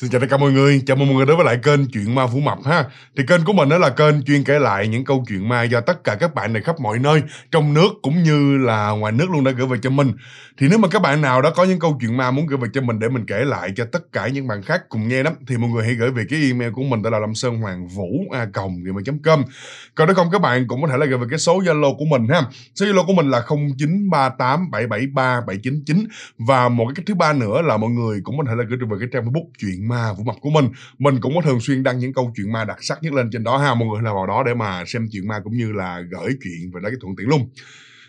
Xin chào tất cả mọi người, chào mừng mọi người đến với lại kênh Chuyện Ma Phủ Mập ha. Thì kênh của mình đó là kênh chuyên kể lại những câu chuyện ma do tất cả các bạn này khắp mọi nơi, trong nước cũng như là ngoài nước luôn đã gửi về cho mình. Thì nếu mà các bạn nào đó có những câu chuyện ma muốn gửi về cho mình để mình kể lại cho tất cả những bạn khác cùng nghe đó thì mọi người hãy gửi về cái email của mình đó là lâm sơn hoàng vũ a còng gmail.com. Còn nếu không các bạn cũng có thể là gửi về cái số Zalo của mình ha. Số Zalo của mình là 0938773799 và một cái thứ ba nữa là mọi người cũng có thể là gửi về cái trang Facebook chuyện ma vũ mập của mình mình cũng có thường xuyên đăng những câu chuyện ma đặc sắc nhất lên trên đó ha mọi người là vào đó để mà xem chuyện ma cũng như là gửi chuyện và lấy cái thuận tiện luôn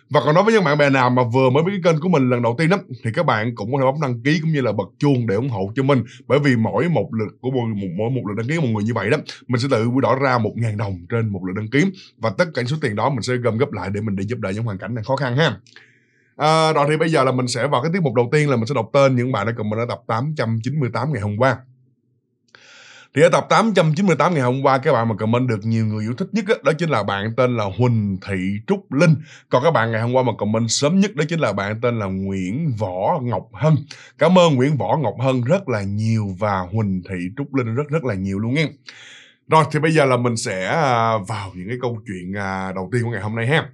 và còn nói với những bạn bè nào mà vừa mới biết cái kênh của mình lần đầu tiên đó thì các bạn cũng có thể bấm đăng ký cũng như là bật chuông để ủng hộ cho mình bởi vì mỗi một lượt của mỗi một, mỗi một lượt đăng ký của một người như vậy đó mình sẽ tự quy đổi ra một ngàn đồng trên một lượt đăng ký và tất cả số tiền đó mình sẽ gom gấp lại để mình đi giúp đỡ những hoàn cảnh đang khó khăn ha À, rồi thì bây giờ là mình sẽ vào cái tiết mục đầu tiên là mình sẽ đọc tên những bạn đã cùng mình ở tập 898 ngày hôm qua thì ở tập 898 ngày hôm qua các bạn mà comment được nhiều người yêu thích nhất đó, đó chính là bạn tên là Huỳnh Thị Trúc Linh còn các bạn ngày hôm qua mà comment sớm nhất đó chính là bạn tên là Nguyễn Võ Ngọc Hân cảm ơn Nguyễn Võ Ngọc Hân rất là nhiều và Huỳnh Thị Trúc Linh rất rất là nhiều luôn nha rồi thì bây giờ là mình sẽ à, vào những cái câu chuyện à, đầu tiên của ngày hôm nay ha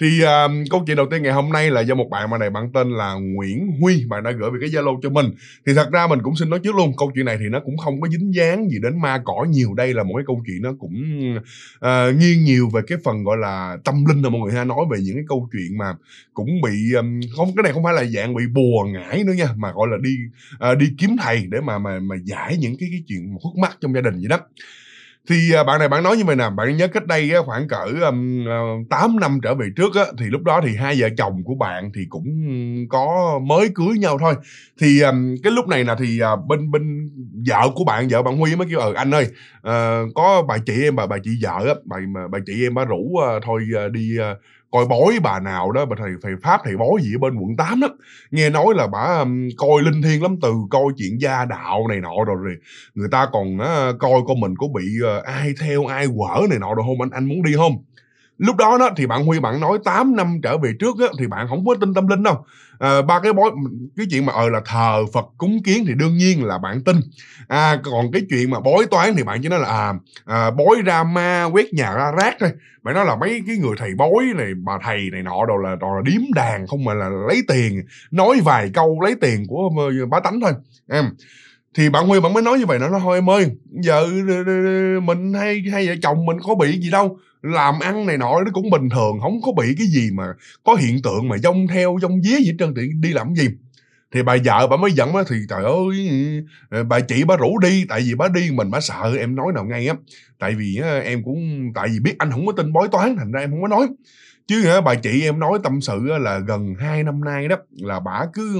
thì uh, câu chuyện đầu tiên ngày hôm nay là do một bạn mà này bạn tên là Nguyễn Huy bạn đã gửi về cái Zalo cho mình thì thật ra mình cũng xin nói trước luôn câu chuyện này thì nó cũng không có dính dáng gì đến ma cỏ nhiều đây là một cái câu chuyện nó cũng uh, nghiêng nhiều về cái phần gọi là tâm linh là mọi người ha nói về những cái câu chuyện mà cũng bị um, không cái này không phải là dạng bị bùa ngải nữa nha mà gọi là đi uh, đi kiếm thầy để mà mà mà giải những cái cái chuyện khúc mắc trong gia đình vậy đó thì à, bạn này bạn nói như vậy nè bạn nhớ cách đây khoảng cỡ um, 8 ờ, năm trở về trước á, thì lúc đó thì hai vợ chồng của bạn thì cũng có mới cưới nhau thôi thì cái lúc này là thì à, bên bên vợ của bạn vợ bạn huy mới kêu ờ anh ơi ờ, có bà chị em bà bà chị vợ á bà, bà chị em bà rủ ờ, thôi đi coi bói bà nào đó bà thầy thầy pháp thầy bói gì ở bên quận 8 đó nghe nói là bà um, coi linh thiêng lắm từ coi chuyện gia đạo này nọ rồi rồi người ta còn uh, coi con mình có bị uh, ai theo ai quở này nọ rồi không anh anh muốn đi không lúc đó đó thì bạn huy bạn nói 8 năm trở về trước á, thì bạn không có tin tâm linh đâu à, ba cái bói cái chuyện mà ờ là thờ phật cúng kiến thì đương nhiên là bạn tin à, còn cái chuyện mà bói toán thì bạn chỉ nói là à, à bói ra ma quét nhà ra rác thôi bạn nói là mấy cái người thầy bói này bà thầy này nọ đồ là đồ là điếm đàn không mà là lấy tiền nói vài câu lấy tiền của ờ, bá tánh thôi em à, thì bạn Huy bạn mới nói như vậy nó nó thôi em ơi vợ mình hay hay vợ chồng mình có bị gì đâu làm ăn này nọ nó cũng bình thường không có bị cái gì mà có hiện tượng mà dông theo dông dí gì hết trơn thì đi làm gì thì bà vợ bà mới giận á thì trời ơi ờ, bà chị bà rủ đi tại vì bà đi mình bà sợ em nói nào ngay á tại vì em cũng tại vì biết anh không có tin bói toán thành ra em không có nói chứ bà chị em nói tâm sự là gần 2 năm nay đó là bà cứ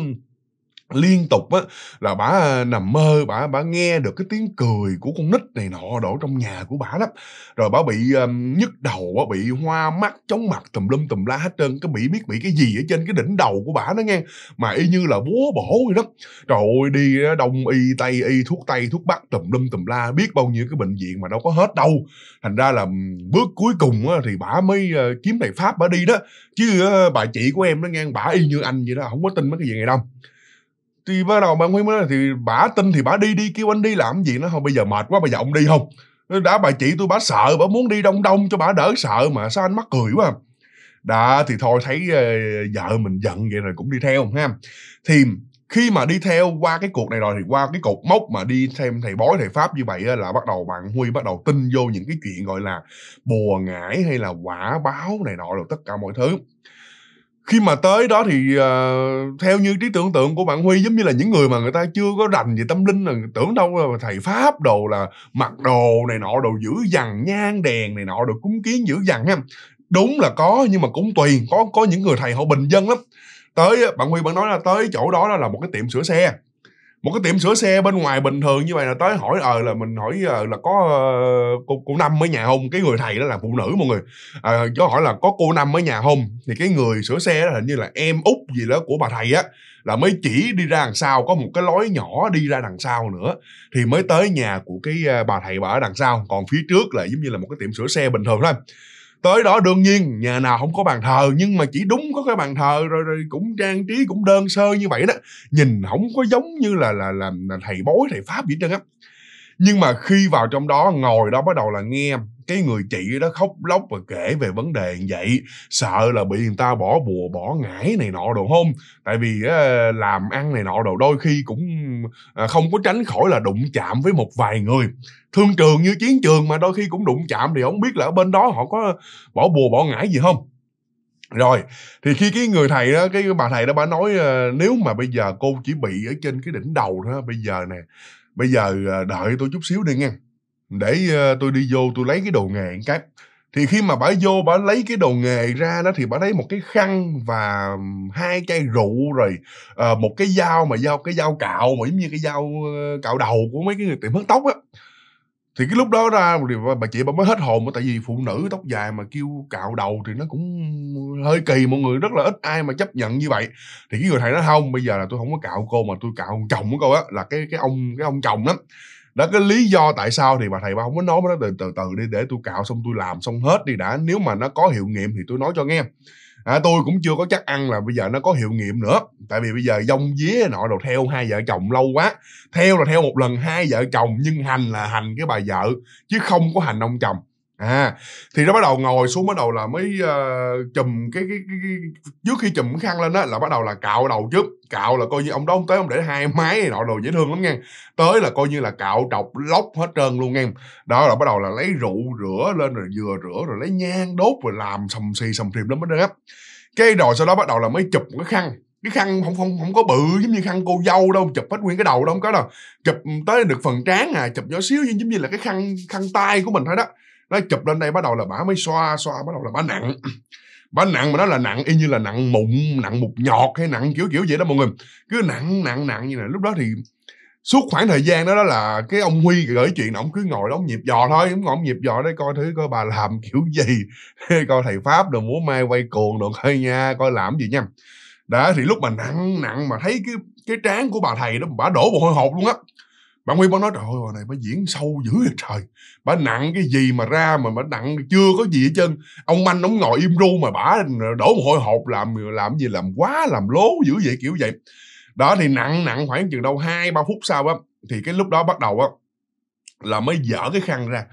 liên tục á là bà à, nằm mơ bà bà nghe được cái tiếng cười của con nít này nọ đổ trong nhà của bà đó, rồi bà bị um, nhức đầu bà bị hoa mắt chóng mặt tùm lum tùm la hết trơn cái bị biết bị cái gì ở trên cái đỉnh đầu của bà nó nghe mà y như là búa bổ vậy đó trời ơi đi đông y tây y thuốc tây thuốc bắc tùm lum tùm la biết bao nhiêu cái bệnh viện mà đâu có hết đâu thành ra là bước cuối cùng á, thì bà mới uh, kiếm thầy pháp bà đi đó chứ uh, bà chị của em nó nghe bà y như anh vậy đó không có tin mấy cái gì này đâu thì bắt đầu mà ông Huy mới nói thì bả tin thì bả đi đi kêu anh đi làm gì nó không bây giờ mệt quá bây giờ ông đi không đã bà chị tôi bả sợ bả muốn đi đông đông cho bà đỡ sợ mà sao anh mắc cười quá à? đã thì thôi thấy ờ, vợ mình giận vậy rồi cũng đi theo ha thì khi mà đi theo qua cái cuộc này rồi thì qua cái cột mốc mà đi xem thầy bói thầy pháp như vậy là bắt đầu bạn huy bắt đầu tin vô những cái chuyện gọi là bùa ngải hay là quả báo này nọ rồi tất cả mọi thứ khi mà tới đó thì uh, theo như trí tưởng tượng của bạn huy giống như là những người mà người ta chưa có rành về tâm linh là tưởng đâu là thầy pháp đồ là mặc đồ này nọ đồ giữ dằn nhang đèn này nọ đồ cúng kiến giữ dằn ha đúng là có nhưng mà cũng tùy có có những người thầy họ bình dân lắm tới bạn huy bạn nói là tới chỗ đó là một cái tiệm sửa xe một cái tiệm sửa xe bên ngoài bình thường như vậy là tới hỏi ờ là mình hỏi ờ, là có ờ, cô cô năm ở nhà không cái người thầy đó là phụ nữ mọi người ờ, có hỏi là có cô năm ở nhà không thì cái người sửa xe đó hình như là em út gì đó của bà thầy á là mới chỉ đi ra đằng sau có một cái lối nhỏ đi ra đằng sau nữa thì mới tới nhà của cái ờ, bà thầy bà ở đằng sau còn phía trước là giống như là một cái tiệm sửa xe bình thường thôi tới đó đương nhiên nhà nào không có bàn thờ nhưng mà chỉ đúng có cái bàn thờ rồi rồi cũng trang trí cũng đơn sơ như vậy đó nhìn không có giống như là là là, là thầy bói thầy pháp gì hết trơn á nhưng mà khi vào trong đó ngồi đó bắt đầu là nghe cái người chị đó khóc lóc và kể về vấn đề như vậy sợ là bị người ta bỏ bùa bỏ ngải này nọ đồ không tại vì làm ăn này nọ đồ đôi khi cũng à, không có tránh khỏi là đụng chạm với một vài người thương trường như chiến trường mà đôi khi cũng đụng chạm thì không biết là ở bên đó họ có bỏ bùa bỏ ngải gì không rồi thì khi cái người thầy đó cái bà thầy đó bà nói ờ, nếu mà bây giờ cô chỉ bị ở trên cái đỉnh đầu đó bây giờ nè bây giờ à, đợi tôi chút xíu đi nghe để à, tôi đi vô tôi lấy cái đồ nghề cái thì khi mà bà vô bà lấy cái đồ nghề ra đó thì bà lấy một cái khăn và hai chai rượu rồi ờ, một cái dao mà dao cái dao cạo mà giống như cái dao cạo đầu của mấy cái người tiệm hớt tóc á thì cái lúc đó ra bà chị bà mới hết hồn tại vì phụ nữ tóc dài mà kêu cạo đầu thì nó cũng hơi kỳ mọi người rất là ít ai mà chấp nhận như vậy thì cái người thầy nói không bây giờ là tôi không có cạo cô mà tôi cạo ông chồng của cô á là cái cái ông cái ông chồng đó đó cái lý do tại sao thì bà thầy bà không có nói nó từ từ từ đi để tôi cạo xong tôi làm xong hết đi đã nếu mà nó có hiệu nghiệm thì tôi nói cho nghe à, tôi cũng chưa có chắc ăn là bây giờ nó có hiệu nghiệm nữa tại vì bây giờ dông dế nọ đồ theo hai vợ chồng lâu quá theo là theo một lần hai vợ chồng nhưng hành là hành cái bà vợ chứ không có hành ông chồng à thì nó bắt đầu ngồi xuống bắt đầu là mới uh, chùm cái, cái, cái, cái trước khi chùm cái khăn lên á là bắt đầu là cạo đầu trước cạo là coi như ông đó ông tới ông để hai máy này nọ đồ dễ thương lắm nha tới là coi như là cạo trọc lóc hết trơn luôn nha đó là bắt đầu là lấy rượu rửa lên rồi vừa rửa rồi lấy nhang đốt rồi làm sầm xì sầm phìm lắm hết trơn cái rồi sau đó bắt đầu là mới chụp cái khăn cái khăn không không không có bự giống như khăn cô dâu đâu chụp hết nguyên cái đầu đâu không có đâu chụp tới được phần trán à chụp nhỏ xíu nhưng giống như là cái khăn khăn tay của mình thôi đó nó chụp lên đây bắt đầu là bả mới xoa xoa bắt đầu là bả nặng bả nặng mà nó là nặng y như là nặng mụn nặng mục nhọt hay nặng kiểu kiểu vậy đó mọi người cứ nặng nặng nặng như này lúc đó thì suốt khoảng thời gian đó đó là cái ông huy gửi chuyện ông cứ ngồi đó ông nhịp dò thôi ông ngồi ông nhịp dò đấy coi thứ coi bà làm kiểu gì coi thầy pháp đồ múa mai quay cuồng đồ hay nha coi làm gì nha đó thì lúc mà nặng nặng mà thấy cái cái trán của bà thầy đó bà đổ một hôi hột luôn á bà nguyên bà nói trời ơi bà này bà diễn sâu dữ vậy trời bà nặng cái gì mà ra mà bà nặng chưa có gì hết trơn ông anh ông ngồi im ru mà bà đổ một hồi hộp làm làm gì làm quá làm lố dữ vậy kiểu vậy đó thì nặng nặng khoảng chừng đâu hai ba phút sau á thì cái lúc đó bắt đầu á là mới dở cái khăn ra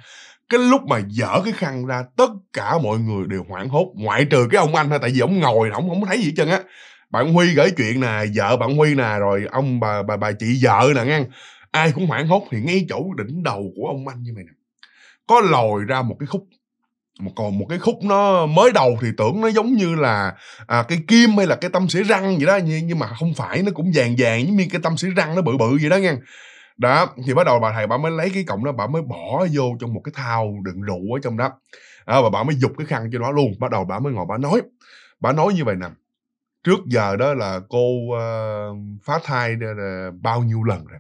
cái lúc mà dở cái khăn ra tất cả mọi người đều hoảng hốt ngoại trừ cái ông anh thôi tại vì ông ngồi ông không thấy gì hết trơn á bạn huy gửi chuyện nè vợ bạn huy nè rồi ông bà bà bà chị vợ nè ngang ai cũng hoảng hốt thì ngay chỗ đỉnh đầu của ông anh như mày nè có lòi ra một cái khúc một còn một cái khúc nó mới đầu thì tưởng nó giống như là à, cây kim hay là cái tâm sỉ răng vậy đó nhưng, nhưng mà không phải nó cũng vàng vàng giống như cái tâm sỉ răng nó bự bự vậy đó nha đó thì bắt đầu bà thầy bà mới lấy cái cọng đó bà mới bỏ vô trong một cái thau đựng rượu ở trong đó à, và bà mới dục cái khăn cho nó luôn bắt đầu bà mới ngồi bà nói bà nói như vậy nè trước giờ đó là cô uh, phá thai bao nhiêu lần rồi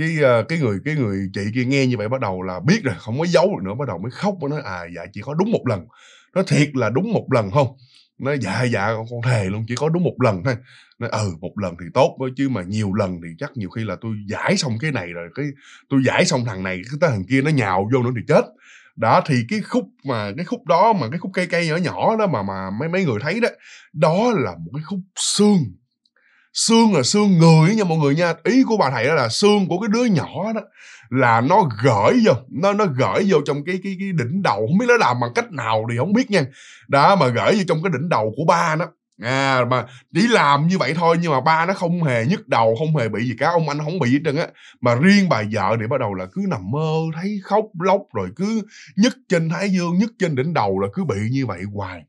cái ờ, cái người cái người chị kia nghe như vậy bắt đầu là biết rồi không có giấu được nữa bắt đầu mới khóc mới nói à dạ chỉ có đúng một lần nó thiệt là đúng một lần không nó dạ dạ con thề luôn chỉ có đúng một lần thôi nó ừ một lần thì tốt chứ mà nhiều lần thì chắc nhiều khi là tôi giải xong cái này rồi cái tôi giải xong thằng này cái thằng kia nó nhào vô nữa thì chết đó thì cái khúc mà cái khúc đó mà cái khúc cây cây nhỏ nhỏ đó mà mà mấy mấy người thấy đó đó là một cái khúc xương xương là xương người nha mọi người nha ý của bà thầy đó là xương của cái đứa nhỏ đó là nó gửi vô nó nó gửi vô trong cái cái cái đỉnh đầu không biết nó làm bằng cách nào thì không biết nha đó mà gửi vô trong cái đỉnh đầu của ba nó à mà chỉ làm như vậy thôi nhưng mà ba nó không hề nhức đầu không hề bị gì cả ông anh không bị gì hết trơn á mà riêng bà vợ thì bắt đầu là cứ nằm mơ thấy khóc lóc rồi cứ nhức trên thái dương nhức trên đỉnh đầu là cứ bị như vậy hoài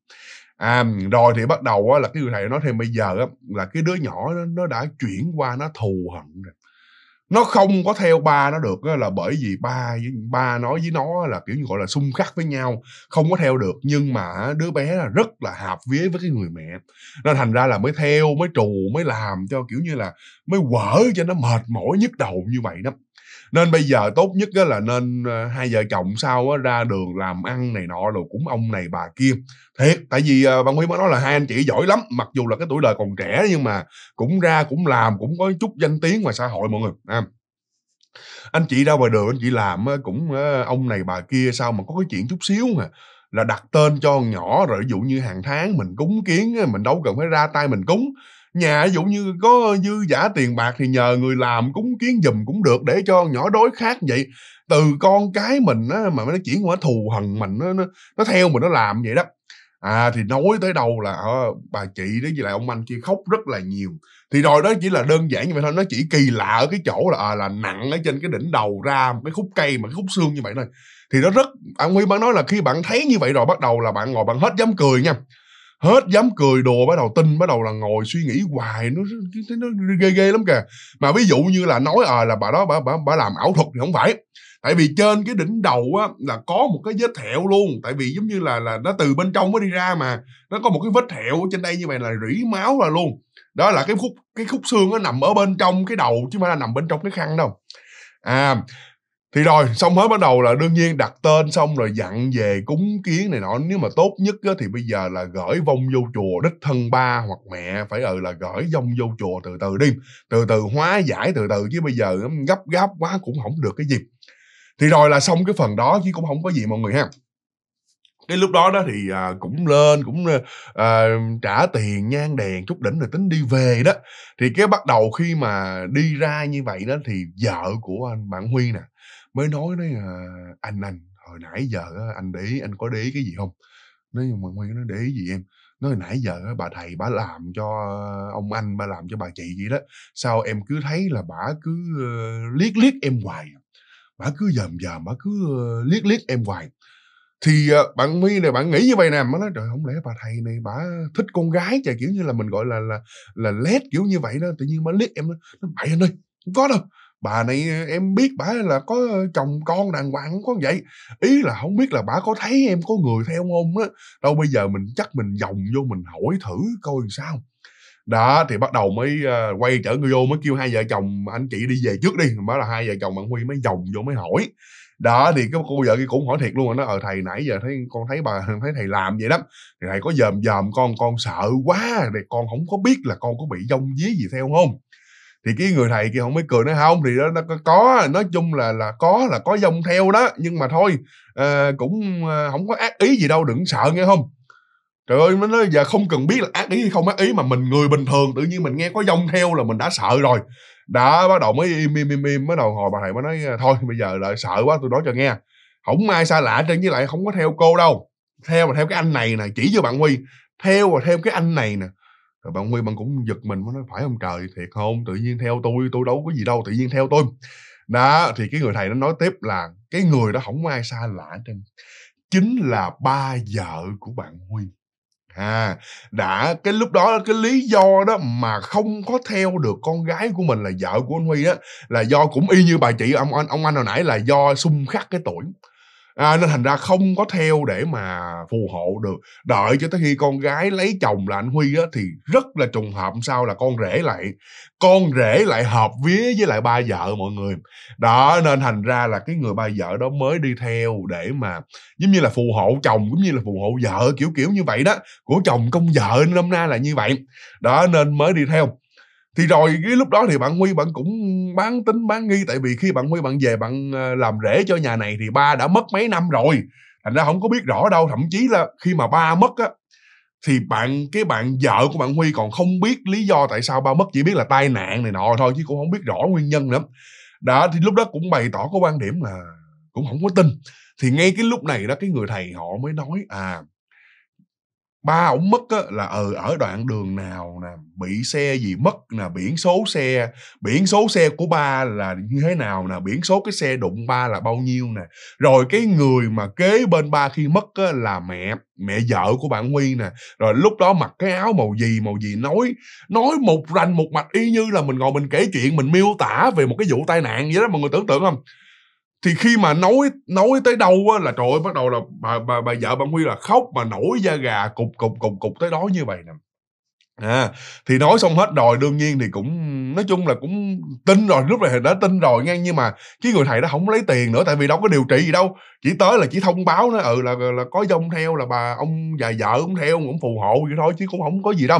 À, rồi thì bắt đầu á, là cái người thầy nói thêm bây giờ á, là cái đứa nhỏ đó, nó đã chuyển qua nó thù hận rồi. Nó không có theo ba nó được á, là bởi vì ba ba nói với nó là kiểu như gọi là xung khắc với nhau, không có theo được nhưng mà đứa bé là rất là hợp vía với cái người mẹ. Nên thành ra là mới theo, mới trù, mới làm cho kiểu như là mới quở cho nó mệt mỏi nhức đầu như vậy đó nên bây giờ tốt nhất là nên ờ, hai vợ chồng sau ra đường làm ăn này nọ rồi cũng ông này bà kia thiệt tại vì văn ờ, huy mới nói là hai anh chị giỏi lắm mặc dù là cái tuổi đời còn trẻ nhưng mà cũng ra cũng làm cũng có chút danh tiếng ngoài xã hội mọi người à anh chị ra ngoài đường anh chị làm cũng ờ, ông này bà kia sao mà có cái chuyện chút xíu mà là đặt tên cho nhỏ rồi ví dụ như hàng tháng mình cúng kiến mình đâu cần phải ra tay mình cúng nhà ví dụ như có dư giả tiền bạc thì nhờ người làm cúng kiến dùm cũng được để cho nhỏ đói khác vậy từ con cái mình á, mà nó chuyển qua thù hằn mình nó, nó nó theo mình nó làm vậy đó à thì nói tới đâu là à, bà chị đó với lại ông anh kia khóc rất là nhiều thì rồi đó chỉ là đơn giản như vậy thôi nó chỉ kỳ lạ ở cái chỗ là à, là nặng ở trên cái đỉnh đầu ra một cái khúc cây mà cái khúc xương như vậy thôi thì nó rất anh huy bạn nói là khi bạn thấy như vậy rồi bắt đầu là bạn ngồi bạn hết dám cười nha hết dám cười đùa bắt đầu tin bắt đầu là ngồi suy nghĩ hoài nó nó, nó ghê ghê lắm kìa mà ví dụ như là nói à là bà đó bà bà, bà làm ảo thuật thì không phải tại vì trên cái đỉnh đầu á là có một cái vết thẹo luôn tại vì giống như là là nó từ bên trong mới đi ra mà nó có một cái vết thẹo trên đây như vậy là rỉ máu ra luôn đó là cái khúc cái khúc xương nó nằm ở bên trong cái đầu chứ không phải là nằm bên trong cái khăn đâu à thì rồi xong hết bắt đầu là đương nhiên đặt tên xong rồi dặn về cúng kiến này nọ nếu mà tốt nhất á, thì bây giờ là gửi vong vô chùa đích thân ba hoặc mẹ phải ừ là gửi vong vô chùa từ từ đi từ từ hóa giải từ từ chứ bây giờ gấp gáp quá cũng không được cái gì thì rồi là xong cái phần đó chứ cũng không có gì mọi người ha cái lúc đó đó thì à, cũng lên cũng à, trả tiền nhang đèn chút đỉnh rồi tính đi về đó thì cái bắt đầu khi mà đi ra như vậy đó thì vợ của anh bạn huy nè mới nói nói à, anh anh hồi nãy giờ á, anh để ý anh có để ý cái gì không nói mà nguyên nó để ý gì em nói nãy giờ á, bà thầy bà làm cho ờ, ông anh bà làm cho bà chị vậy đó sao em cứ thấy là bà cứ uh, liếc liếc em hoài bà cứ dòm dòm bà cứ uh, liếc liếc em hoài thì uh, bạn My này bạn nghĩ như vậy nè mà nói trời không lẽ bà thầy này bà thích con gái chả kiểu như là mình gọi là là là lét kiểu như vậy đó tự nhiên bà liếc em nó bậy anh ơi không có đâu bà này em biết bà là có chồng con đàng hoàng có vậy ý là không biết là bà có thấy em có người theo không á đâu bây giờ mình chắc mình vòng vô mình hỏi thử coi sao đó thì bắt đầu mới ờ, quay trở người vô mới kêu hai vợ chồng anh chị đi về trước đi mới là hai vợ chồng bạn huy mới vòng vô mới hỏi đó thì cái cô vợ kia cũng hỏi thiệt luôn nó ờ thầy nãy giờ thấy con thấy bà thấy thầy làm vậy đó thì thầy có dòm dòm con con sợ quá thì con không có biết là con có bị dông dí gì theo không thì cái người thầy kia không mới cười nói không thì đó nó có nói chung là là có là có dông theo đó nhưng mà thôi à, cũng à, không có ác ý gì đâu đừng sợ nghe không trời ơi nó nói giờ không cần biết là ác ý hay không ác ý mà mình người bình thường tự nhiên mình nghe có dông theo là mình đã sợ rồi đã bắt đầu mới im im im im bắt đầu hồi bà thầy mới nói ờ, thôi bây giờ lại sợ quá tôi nói cho nghe không ai xa lạ trên với lại không có theo cô đâu theo mà theo cái anh này nè chỉ cho bạn huy theo và theo cái anh này nè rồi bạn Huy bạn cũng giật mình nó nói phải không trời thiệt không tự nhiên theo tôi tôi đâu có gì đâu tự nhiên theo tôi đó thì cái người thầy nó nói tiếp là cái người đó không ai xa lạ trên chính là ba vợ của bạn Huy à đã cái lúc đó cái lý do đó mà không có theo được con gái của mình là vợ của anh Huy đó là do cũng y như bà chị ông anh ông anh hồi nãy là do xung khắc cái tuổi à, nên thành ra không có theo để mà phù hộ được đợi cho tới khi con gái lấy chồng là anh huy á, thì rất là trùng hợp sao là con rể lại con rể lại hợp vía với lại ba vợ mọi người đó nên thành ra là cái người ba vợ đó mới đi theo để mà giống như là phù hộ chồng cũng như là phù hộ vợ kiểu kiểu như vậy đó của chồng công vợ năm nay là như vậy đó nên mới đi theo thì rồi cái lúc đó thì bạn huy bạn cũng bán tính bán nghi tại vì khi bạn huy bạn về bạn ờ, làm rễ cho nhà này thì ba đã mất mấy năm rồi thành ra không có biết rõ đâu thậm chí là khi mà ba mất á thì bạn cái bạn vợ của bạn huy còn không biết lý do tại sao ba mất chỉ biết là tai nạn này nọ thôi chứ cũng không biết rõ nguyên nhân nữa đã thì lúc đó cũng bày tỏ có quan điểm là cũng không có tin thì ngay cái lúc này đó cái người thầy họ mới nói à ba ổng mất á, là ở ờ, ở đoạn đường nào nè bị xe gì mất nè biển số xe biển số xe của ba là như thế nào nè biển số cái xe đụng ba là bao nhiêu nè rồi cái người mà kế bên ba khi mất á, là mẹ mẹ vợ của bạn huy nè rồi lúc đó mặc cái áo màu gì màu gì nói nói một rành một mạch y như là mình ngồi mình kể chuyện mình miêu tả về một cái vụ tai nạn vậy đó mọi người tưởng tượng không thì khi mà nói nói tới đâu á, là trời ơi bắt đầu là bà, bà, bà vợ bà Huy là khóc mà nổi da gà cục cục cục cục tới đó như vậy nè à, thì nói xong hết rồi đương nhiên thì cũng nói chung là cũng tin rồi lúc này đã tin rồi nghe nhưng mà cái người thầy đó không lấy tiền nữa tại vì đâu có điều trị gì đâu chỉ tới là chỉ thông báo nó ừ là là có dông theo là bà ông già vợ ông theo ông phù hộ vậy thôi chứ cũng không có gì đâu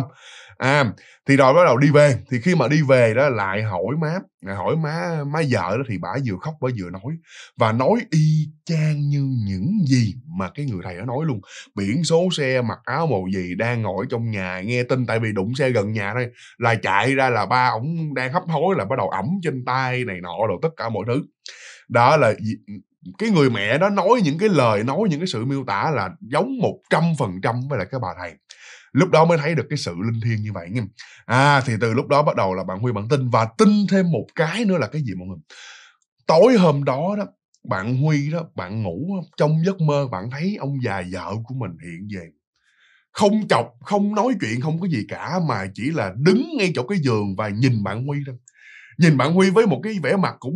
à thì rồi bắt đầu đi về thì khi mà đi về đó lại hỏi má hỏi má má vợ đó thì bà vừa khóc bà vừa nói và nói y chang như những gì mà cái người thầy đó nói luôn biển số xe mặc áo màu gì đang ngồi trong nhà nghe tin tại vì đụng xe gần nhà thôi là chạy ra là ba ổng đang hấp hối là bắt đầu ẩm trên tay này nọ rồi tất cả mọi thứ đó là cái người mẹ đó nói những cái lời nói những cái sự miêu tả là giống một trăm phần trăm với lại cái bà thầy lúc đó mới thấy được cái sự linh thiêng như vậy nha à thì từ lúc đó bắt đầu là bạn huy bạn tin và tin thêm một cái nữa là cái gì mọi người tối hôm đó đó bạn huy đó bạn ngủ đó, trong giấc mơ bạn thấy ông già vợ của mình hiện về không chọc không nói chuyện không có gì cả mà chỉ là đứng ngay chỗ cái giường và nhìn bạn huy thôi nhìn bạn huy với một cái vẻ mặt cũng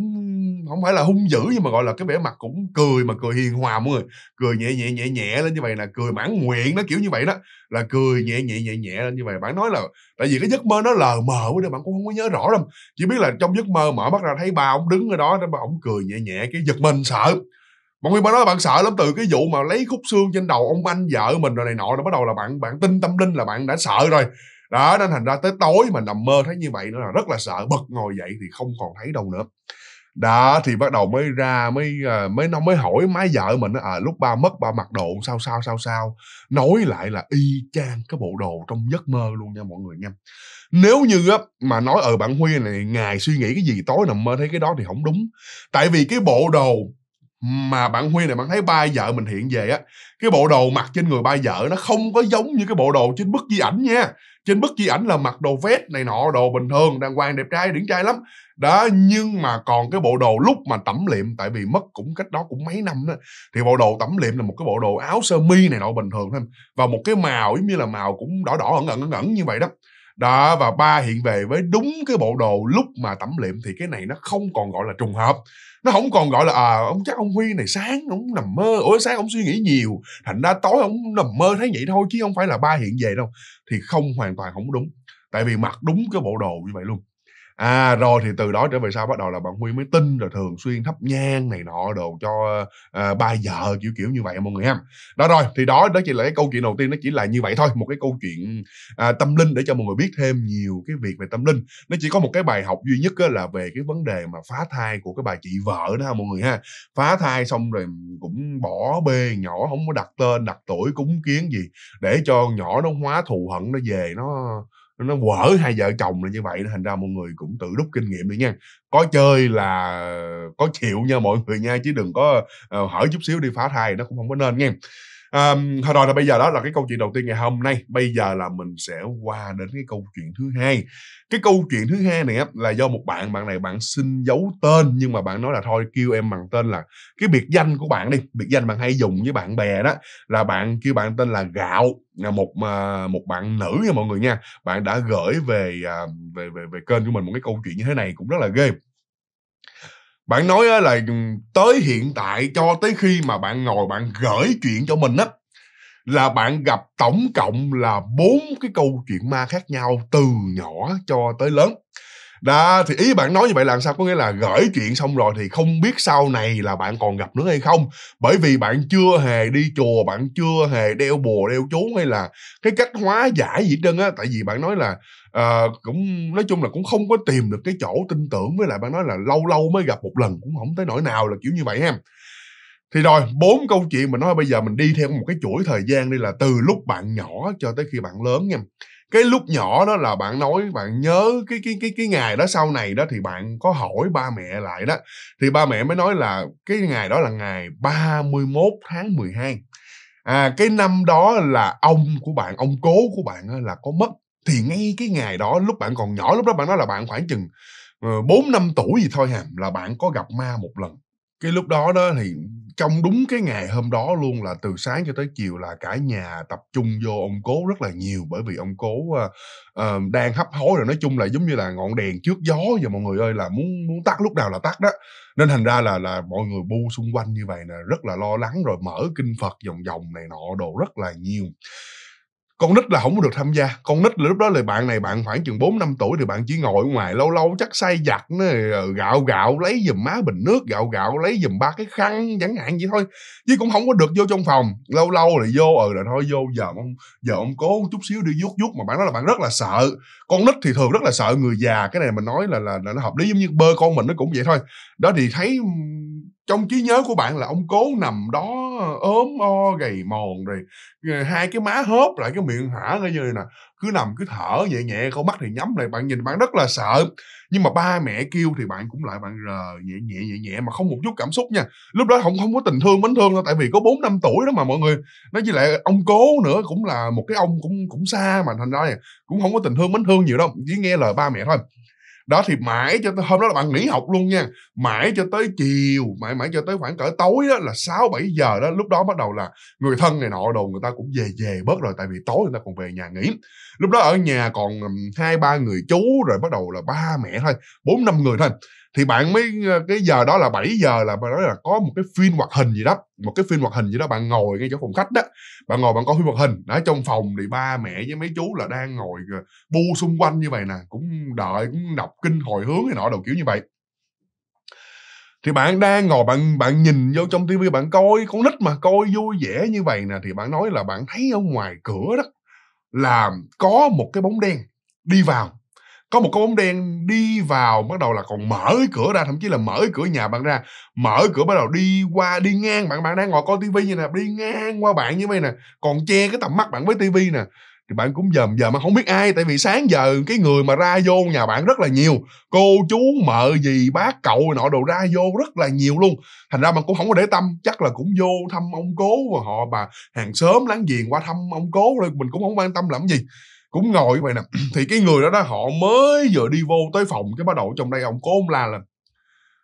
không phải là hung dữ nhưng mà gọi là cái vẻ mặt cũng cười mà cười hiền hòa mọi người cười nhẹ nhẹ nhẹ nhẹ lên như vậy là cười mãn nguyện nó kiểu như vậy đó là cười nhẹ nhẹ nhẹ nhẹ lên như vậy bạn nói là tại vì cái giấc mơ nó lờ mờ quá nên bạn cũng không có nhớ rõ đâu chỉ biết là trong giấc mơ mở mắt ra thấy ba ông đứng ở đó ba ông cười nhẹ nhẹ cái giật mình sợ mọi người bạn nói bạn sợ lắm từ cái vụ mà lấy khúc xương trên đầu ông anh vợ mình rồi này nọ rồi bắt đầu là bạn bạn tin tâm linh là bạn đã sợ rồi đó nên thành ra tới tối mà nằm mơ thấy như vậy nữa là rất là sợ bật ngồi dậy thì không còn thấy đâu nữa đó thì bắt đầu mới ra mới ờ, mới nó mới hỏi má vợ mình à lúc ba mất ba mặc đồ sao sao sao sao nói lại là y chang cái bộ đồ trong giấc mơ luôn nha mọi người nha nếu như á mà nói ờ bạn huy này ngài suy nghĩ cái gì tối nằm mơ thấy cái đó thì không đúng tại vì cái bộ đồ mà bạn Huy này bạn thấy ba vợ mình hiện về á cái bộ đồ mặc trên người ba vợ nó không có giống như cái bộ đồ trên bức di ảnh nha trên bức di ảnh là mặc đồ vest này nọ đồ bình thường đàng hoàng đẹp trai điển trai lắm đó nhưng mà còn cái bộ đồ lúc mà tẩm liệm tại vì mất cũng cách đó cũng mấy năm đó thì bộ đồ tẩm liệm là một cái bộ đồ áo sơ mi này nọ bình thường thôi và một cái màu giống như là màu cũng đỏ đỏ ẩn ẩn ẩn ẩn như vậy đó đó và ba hiện về với đúng cái bộ đồ lúc mà tẩm liệm thì cái này nó không còn gọi là trùng hợp nó không còn gọi là à, ông chắc ông huy này sáng ông nằm mơ ủa sáng ông suy nghĩ nhiều thành ra tối ông nằm mơ thấy vậy thôi chứ không phải là ba hiện về đâu thì không hoàn toàn không đúng tại vì mặc đúng cái bộ đồ như vậy luôn à rồi thì từ đó trở về sau bắt đầu là bạn Huy mới tin rồi thường xuyên thắp nhang này nọ đồ cho à, ba vợ kiểu kiểu như vậy mọi người em đó rồi thì đó đó chỉ là cái câu chuyện đầu tiên nó chỉ là như vậy thôi một cái câu chuyện à, tâm linh để cho mọi người biết thêm nhiều cái việc về tâm linh nó chỉ có một cái bài học duy nhất là về cái vấn đề mà phá thai của cái bà chị vợ đó ha mọi người ha phá thai xong rồi cũng bỏ bê nhỏ không có đặt tên đặt tuổi cúng kiến gì để cho nhỏ nó hóa thù hận nó về nó nó quở hai vợ chồng là như vậy thành ra mọi người cũng tự rút kinh nghiệm đi nha có chơi là có chịu nha mọi người nha chứ đừng có uh, hở chút xíu đi phá thai nó cũng không có nên nha um, thôi rồi là bây giờ đó là cái câu chuyện đầu tiên ngày hôm nay bây giờ là mình sẽ qua đến cái câu chuyện thứ hai cái câu chuyện thứ hai này á, là do một bạn bạn này bạn xin giấu tên nhưng mà bạn nói là thôi kêu em bằng tên là cái biệt danh của bạn đi biệt danh bạn hay dùng với bạn bè đó là bạn kêu bạn tên là gạo là một à, một bạn nữ nha mọi người nha bạn đã gửi về à, về về về kênh của mình một cái câu chuyện như thế này cũng rất là ghê bạn nói là tới hiện tại cho tới khi mà bạn ngồi bạn gửi chuyện cho mình á là bạn gặp tổng cộng là bốn cái câu chuyện ma khác nhau từ nhỏ cho tới lớn đó thì ý bạn nói như vậy làm sao có nghĩa là gửi chuyện xong rồi thì không biết sau này là bạn còn gặp nữa hay không bởi vì bạn chưa hề đi chùa bạn chưa hề đeo bùa đeo chú hay là cái cách hóa giải gì hết trơn á tại vì bạn nói là uh, cũng nói chung là cũng không có tìm được cái chỗ tin tưởng với lại bạn nói là lâu lâu mới gặp một lần cũng không tới nỗi nào là kiểu như vậy em thì rồi bốn câu chuyện mà nói bây giờ mình đi theo một cái chuỗi thời gian đi là từ lúc bạn nhỏ cho tới khi bạn lớn nha cái lúc nhỏ đó là bạn nói bạn nhớ cái cái cái cái ngày đó sau này đó thì bạn có hỏi ba mẹ lại đó thì ba mẹ mới nói là cái ngày đó là ngày 31 tháng 12 à cái năm đó là ông của bạn ông cố của bạn là có mất thì ngay cái ngày đó lúc bạn còn nhỏ lúc đó bạn nói là bạn khoảng chừng ờ, bốn năm tuổi gì thôi hà là bạn có gặp ma một lần cái lúc đó đó thì trong đúng cái ngày hôm đó luôn là từ sáng cho tới chiều là cả nhà tập trung vô ông cố rất là nhiều bởi vì ông cố ờ, ờ, đang hấp hối rồi nói chung là giống như là ngọn đèn trước gió và mọi người ơi là muốn muốn tắt lúc nào là tắt đó nên thành ra là là mọi người bu xung quanh như vậy là rất là lo lắng rồi mở kinh phật vòng vòng này nọ đồ rất là nhiều con nít là không có được tham gia con nít là lúc đó là bạn này bạn khoảng chừng bốn năm tuổi thì bạn chỉ ngồi ngoài lâu lâu chắc say giặt ờ, gạo gạo lấy giùm má bình nước gạo gạo lấy giùm ba cái khăn chẳng hạn vậy thôi chứ cũng không có được vô trong phòng lâu lâu là vô ừ ờ, là thôi vô giờ ông giờ ông cố chút xíu đi vuốt vuốt mà bạn đó là bạn rất là sợ con nít thì thường rất là sợ người già cái này mình nói là là, là nó hợp lý giống như bơ con mình nó cũng vậy thôi đó thì thấy trong trí nhớ của bạn là ông cố nằm đó ốm o gầy mòn rồi ờ, hai cái má hớp lại cái miệng hả cái như này nè cứ nằm cứ thở nhẹ nhẹ con mắt thì nhắm lại bạn nhìn bạn rất là sợ nhưng mà ba mẹ kêu thì bạn cũng lại bạn rờ nhẹ nhẹ nhẹ nhẹ mà không một chút cảm xúc nha lúc đó không không có tình thương mến thương đâu tại vì có bốn năm tuổi đó mà mọi người nói với lại ông cố nữa cũng là một cái ông cũng cũng xa mà thành ra cũng không có tình thương mến thương nhiều đâu chỉ nghe lời ba mẹ thôi đó thì mãi cho tới hôm đó là bạn nghỉ học luôn nha mãi cho tới chiều mãi mãi cho tới khoảng cỡ tối đó là sáu bảy giờ đó lúc đó bắt đầu là người thân này nọ đồ người ta cũng về về bớt rồi tại vì tối người ta còn về nhà nghỉ lúc đó ở nhà còn hai ba người chú rồi bắt đầu là ba mẹ thôi bốn năm người thôi thì bạn mới ờ, cái giờ đó là 7 giờ là bạn nói là có một cái phim hoạt hình gì đó một cái phim hoạt hình gì đó bạn ngồi ngay chỗ phòng khách đó bạn ngồi bạn có phim hoạt hình ở trong phòng thì ba mẹ với mấy chú là đang ngồi ờ, bu xung quanh như vậy nè cũng đợi cũng đọc kinh hồi hướng hay nọ đầu kiểu như vậy thì bạn đang ngồi bạn bạn nhìn vô trong tivi bạn coi con nít mà coi vui vẻ như vậy nè thì bạn nói là bạn thấy ở ngoài cửa đó là có một cái bóng đen đi vào có một con bóng đen đi vào bắt đầu là còn mở cái cửa ra thậm chí là mở cái cửa nhà bạn ra mở cửa bắt đầu đi qua đi ngang bạn bạn đang ngồi coi tivi như nè đi ngang qua bạn như vậy nè còn che cái tầm mắt bạn với tivi nè thì bạn cũng dầm dầm mà không biết ai tại vì sáng giờ cái người mà ra vô nhà bạn rất là nhiều cô chú mợ gì bác cậu nọ đồ ra vô rất là nhiều luôn thành ra bạn cũng không có để tâm chắc là cũng vô thăm ông cố và họ bà hàng xóm láng giềng qua thăm ông cố rồi mình cũng không quan tâm làm gì cũng ngồi vậy nè thì cái người đó đó họ mới vừa đi vô tới phòng cái bắt đầu trong đây ông cố ông la lên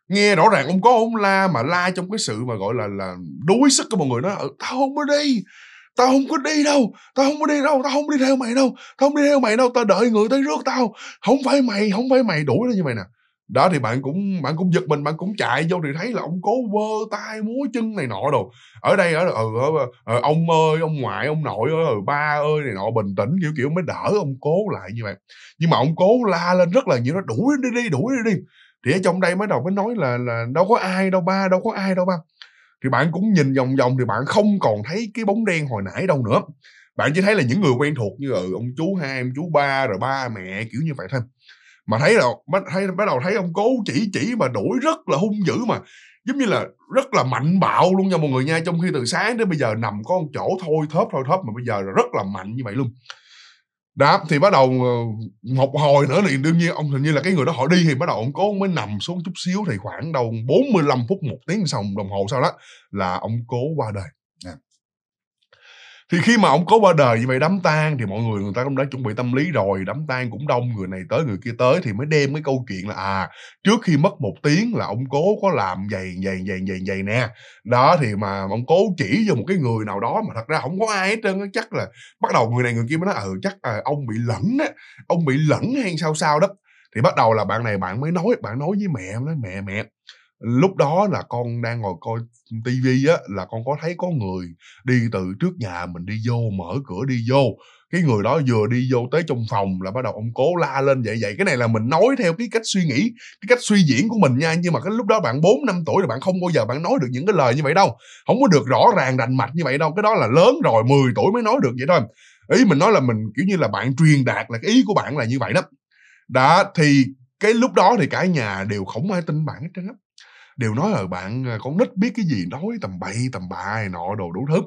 nghe rõ ràng ông có ông la mà la trong cái sự mà gọi là là đuối sức của mọi người nó ừ, tao không có đi tao không có đi đâu tao không có đi đâu tao không đi theo mày đâu tao không đi theo mày đâu tao đợi người tới rước tao không phải mày không phải mày đuổi nó như vậy nè đó thì bạn cũng bạn cũng giật mình bạn cũng chạy vô thì thấy là ông cố vơ tay múa chân này nọ đồ ở đây ở ừ, ừ, ông ơi ông ngoại ông nội ơi ừ, ba ơi này nọ bình tĩnh kiểu kiểu mới đỡ ông cố lại như vậy nhưng mà ông cố la lên rất là nhiều nó đuổi đi đi đuổi đi đi thì ở trong đây mới đầu mới nói là là đâu có ai đâu ba đâu có ai đâu ba thì bạn cũng nhìn vòng vòng thì bạn không còn thấy cái bóng đen hồi nãy đâu nữa bạn chỉ thấy là những người quen thuộc như ừ, ông chú hai em chú ba rồi ba mẹ kiểu như vậy thôi mà thấy là bắt thấy bắt đầu thấy ông cố chỉ chỉ mà đuổi rất là hung dữ mà giống như là rất là mạnh bạo luôn nha mọi người nha trong khi từ sáng đến bây giờ nằm có một chỗ thôi thớp thôi thớp mà bây giờ là rất là mạnh như vậy luôn đó thì bắt đầu ờ, một hồi nữa thì đương nhiên ông hình như là cái người đó họ đi thì bắt đầu ông cố mới nằm xuống chút xíu thì khoảng đâu 45 phút một tiếng xong đồng hồ sau đó là ông cố qua đời thì khi mà ông có qua đời như vậy đám tang thì mọi người người ta cũng đã chuẩn bị tâm lý rồi đám tang cũng đông người này tới người kia tới thì mới đem cái câu chuyện là à trước khi mất một tiếng là ông cố có làm giày giày giày giày giày nè đó thì mà ông cố chỉ cho một cái người nào đó mà thật ra không có ai hết trơn chắc là bắt đầu người này người kia mới nói ừ chắc à, ông bị lẫn á ông bị lẫn hay sao sao đó thì bắt đầu là bạn này bạn mới nói bạn nói với mẹ nói mẹ mẹ lúc đó là con đang ngồi coi tivi á là con có thấy có người đi từ trước nhà mình đi vô mở cửa đi vô cái người đó vừa đi vô tới trong phòng là bắt đầu ông cố la lên vậy vậy cái này là mình nói theo cái cách suy nghĩ cái cách suy diễn của mình nha nhưng mà cái lúc đó bạn 4 năm tuổi là bạn không bao giờ bạn nói được những cái lời như vậy đâu không có được rõ ràng rành mạch như vậy đâu cái đó là lớn rồi 10 tuổi mới nói được vậy thôi ý mình nói là mình kiểu như là bạn truyền đạt là cái ý của bạn là như vậy đó đã thì cái lúc đó thì cả nhà đều không ai tin bạn hết trơn á đều nói là bạn à, con nít biết cái gì nói tầm bậy tầm bạ nọ đồ đủ thứ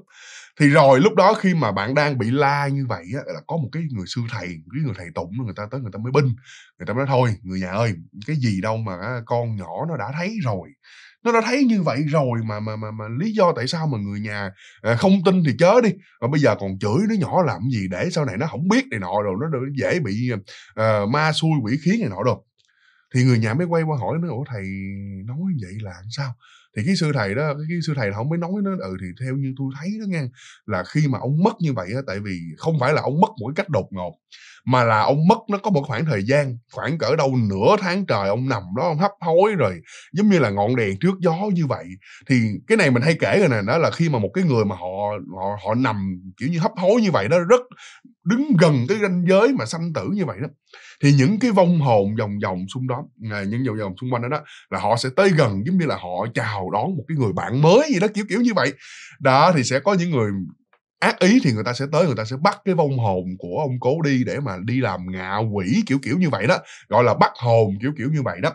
thì rồi lúc đó khi mà bạn đang bị la như vậy á, là có một cái người sư thầy cái người thầy tụng người ta tới người ta mới binh người ta mới nói thôi người nhà ơi cái gì đâu mà à, con nhỏ nó đã thấy rồi nó đã thấy như vậy rồi mà mà mà, mà lý do tại sao mà người nhà à, không tin thì chớ đi mà bây giờ còn chửi nó nhỏ làm gì để sau này nó không biết này nọ rồi nó dễ bị à, ma xui quỷ khiến này nọ đâu thì người nhà mới quay qua hỏi nó ủa thầy nói vậy là sao thì cái sư thầy đó cái, sư thầy không mới nói nó ừ thì theo như tôi thấy đó nghe là khi mà ông mất như vậy á tại vì không phải là ông mất một cách đột ngột mà là ông mất nó có một khoảng thời gian khoảng cỡ đâu nửa tháng trời ông nằm đó ông hấp hối rồi giống như là ngọn đèn trước gió như vậy thì cái này mình hay kể rồi nè đó là khi mà một cái người mà họ họ họ nằm kiểu như hấp hối như vậy đó rất đứng gần cái ranh giới mà sanh tử như vậy đó thì những cái vong hồn vòng vòng xung đó à, những vòng vòng xung quanh đó đó là họ sẽ tới gần giống như là họ chào đón một cái người bạn mới gì đó kiểu kiểu như vậy đó thì sẽ có những người ác ý thì người ta sẽ tới người ta sẽ bắt cái vong hồn của ông cố đi để mà đi làm ngạ quỷ kiểu kiểu như vậy đó gọi là bắt hồn kiểu kiểu như vậy đó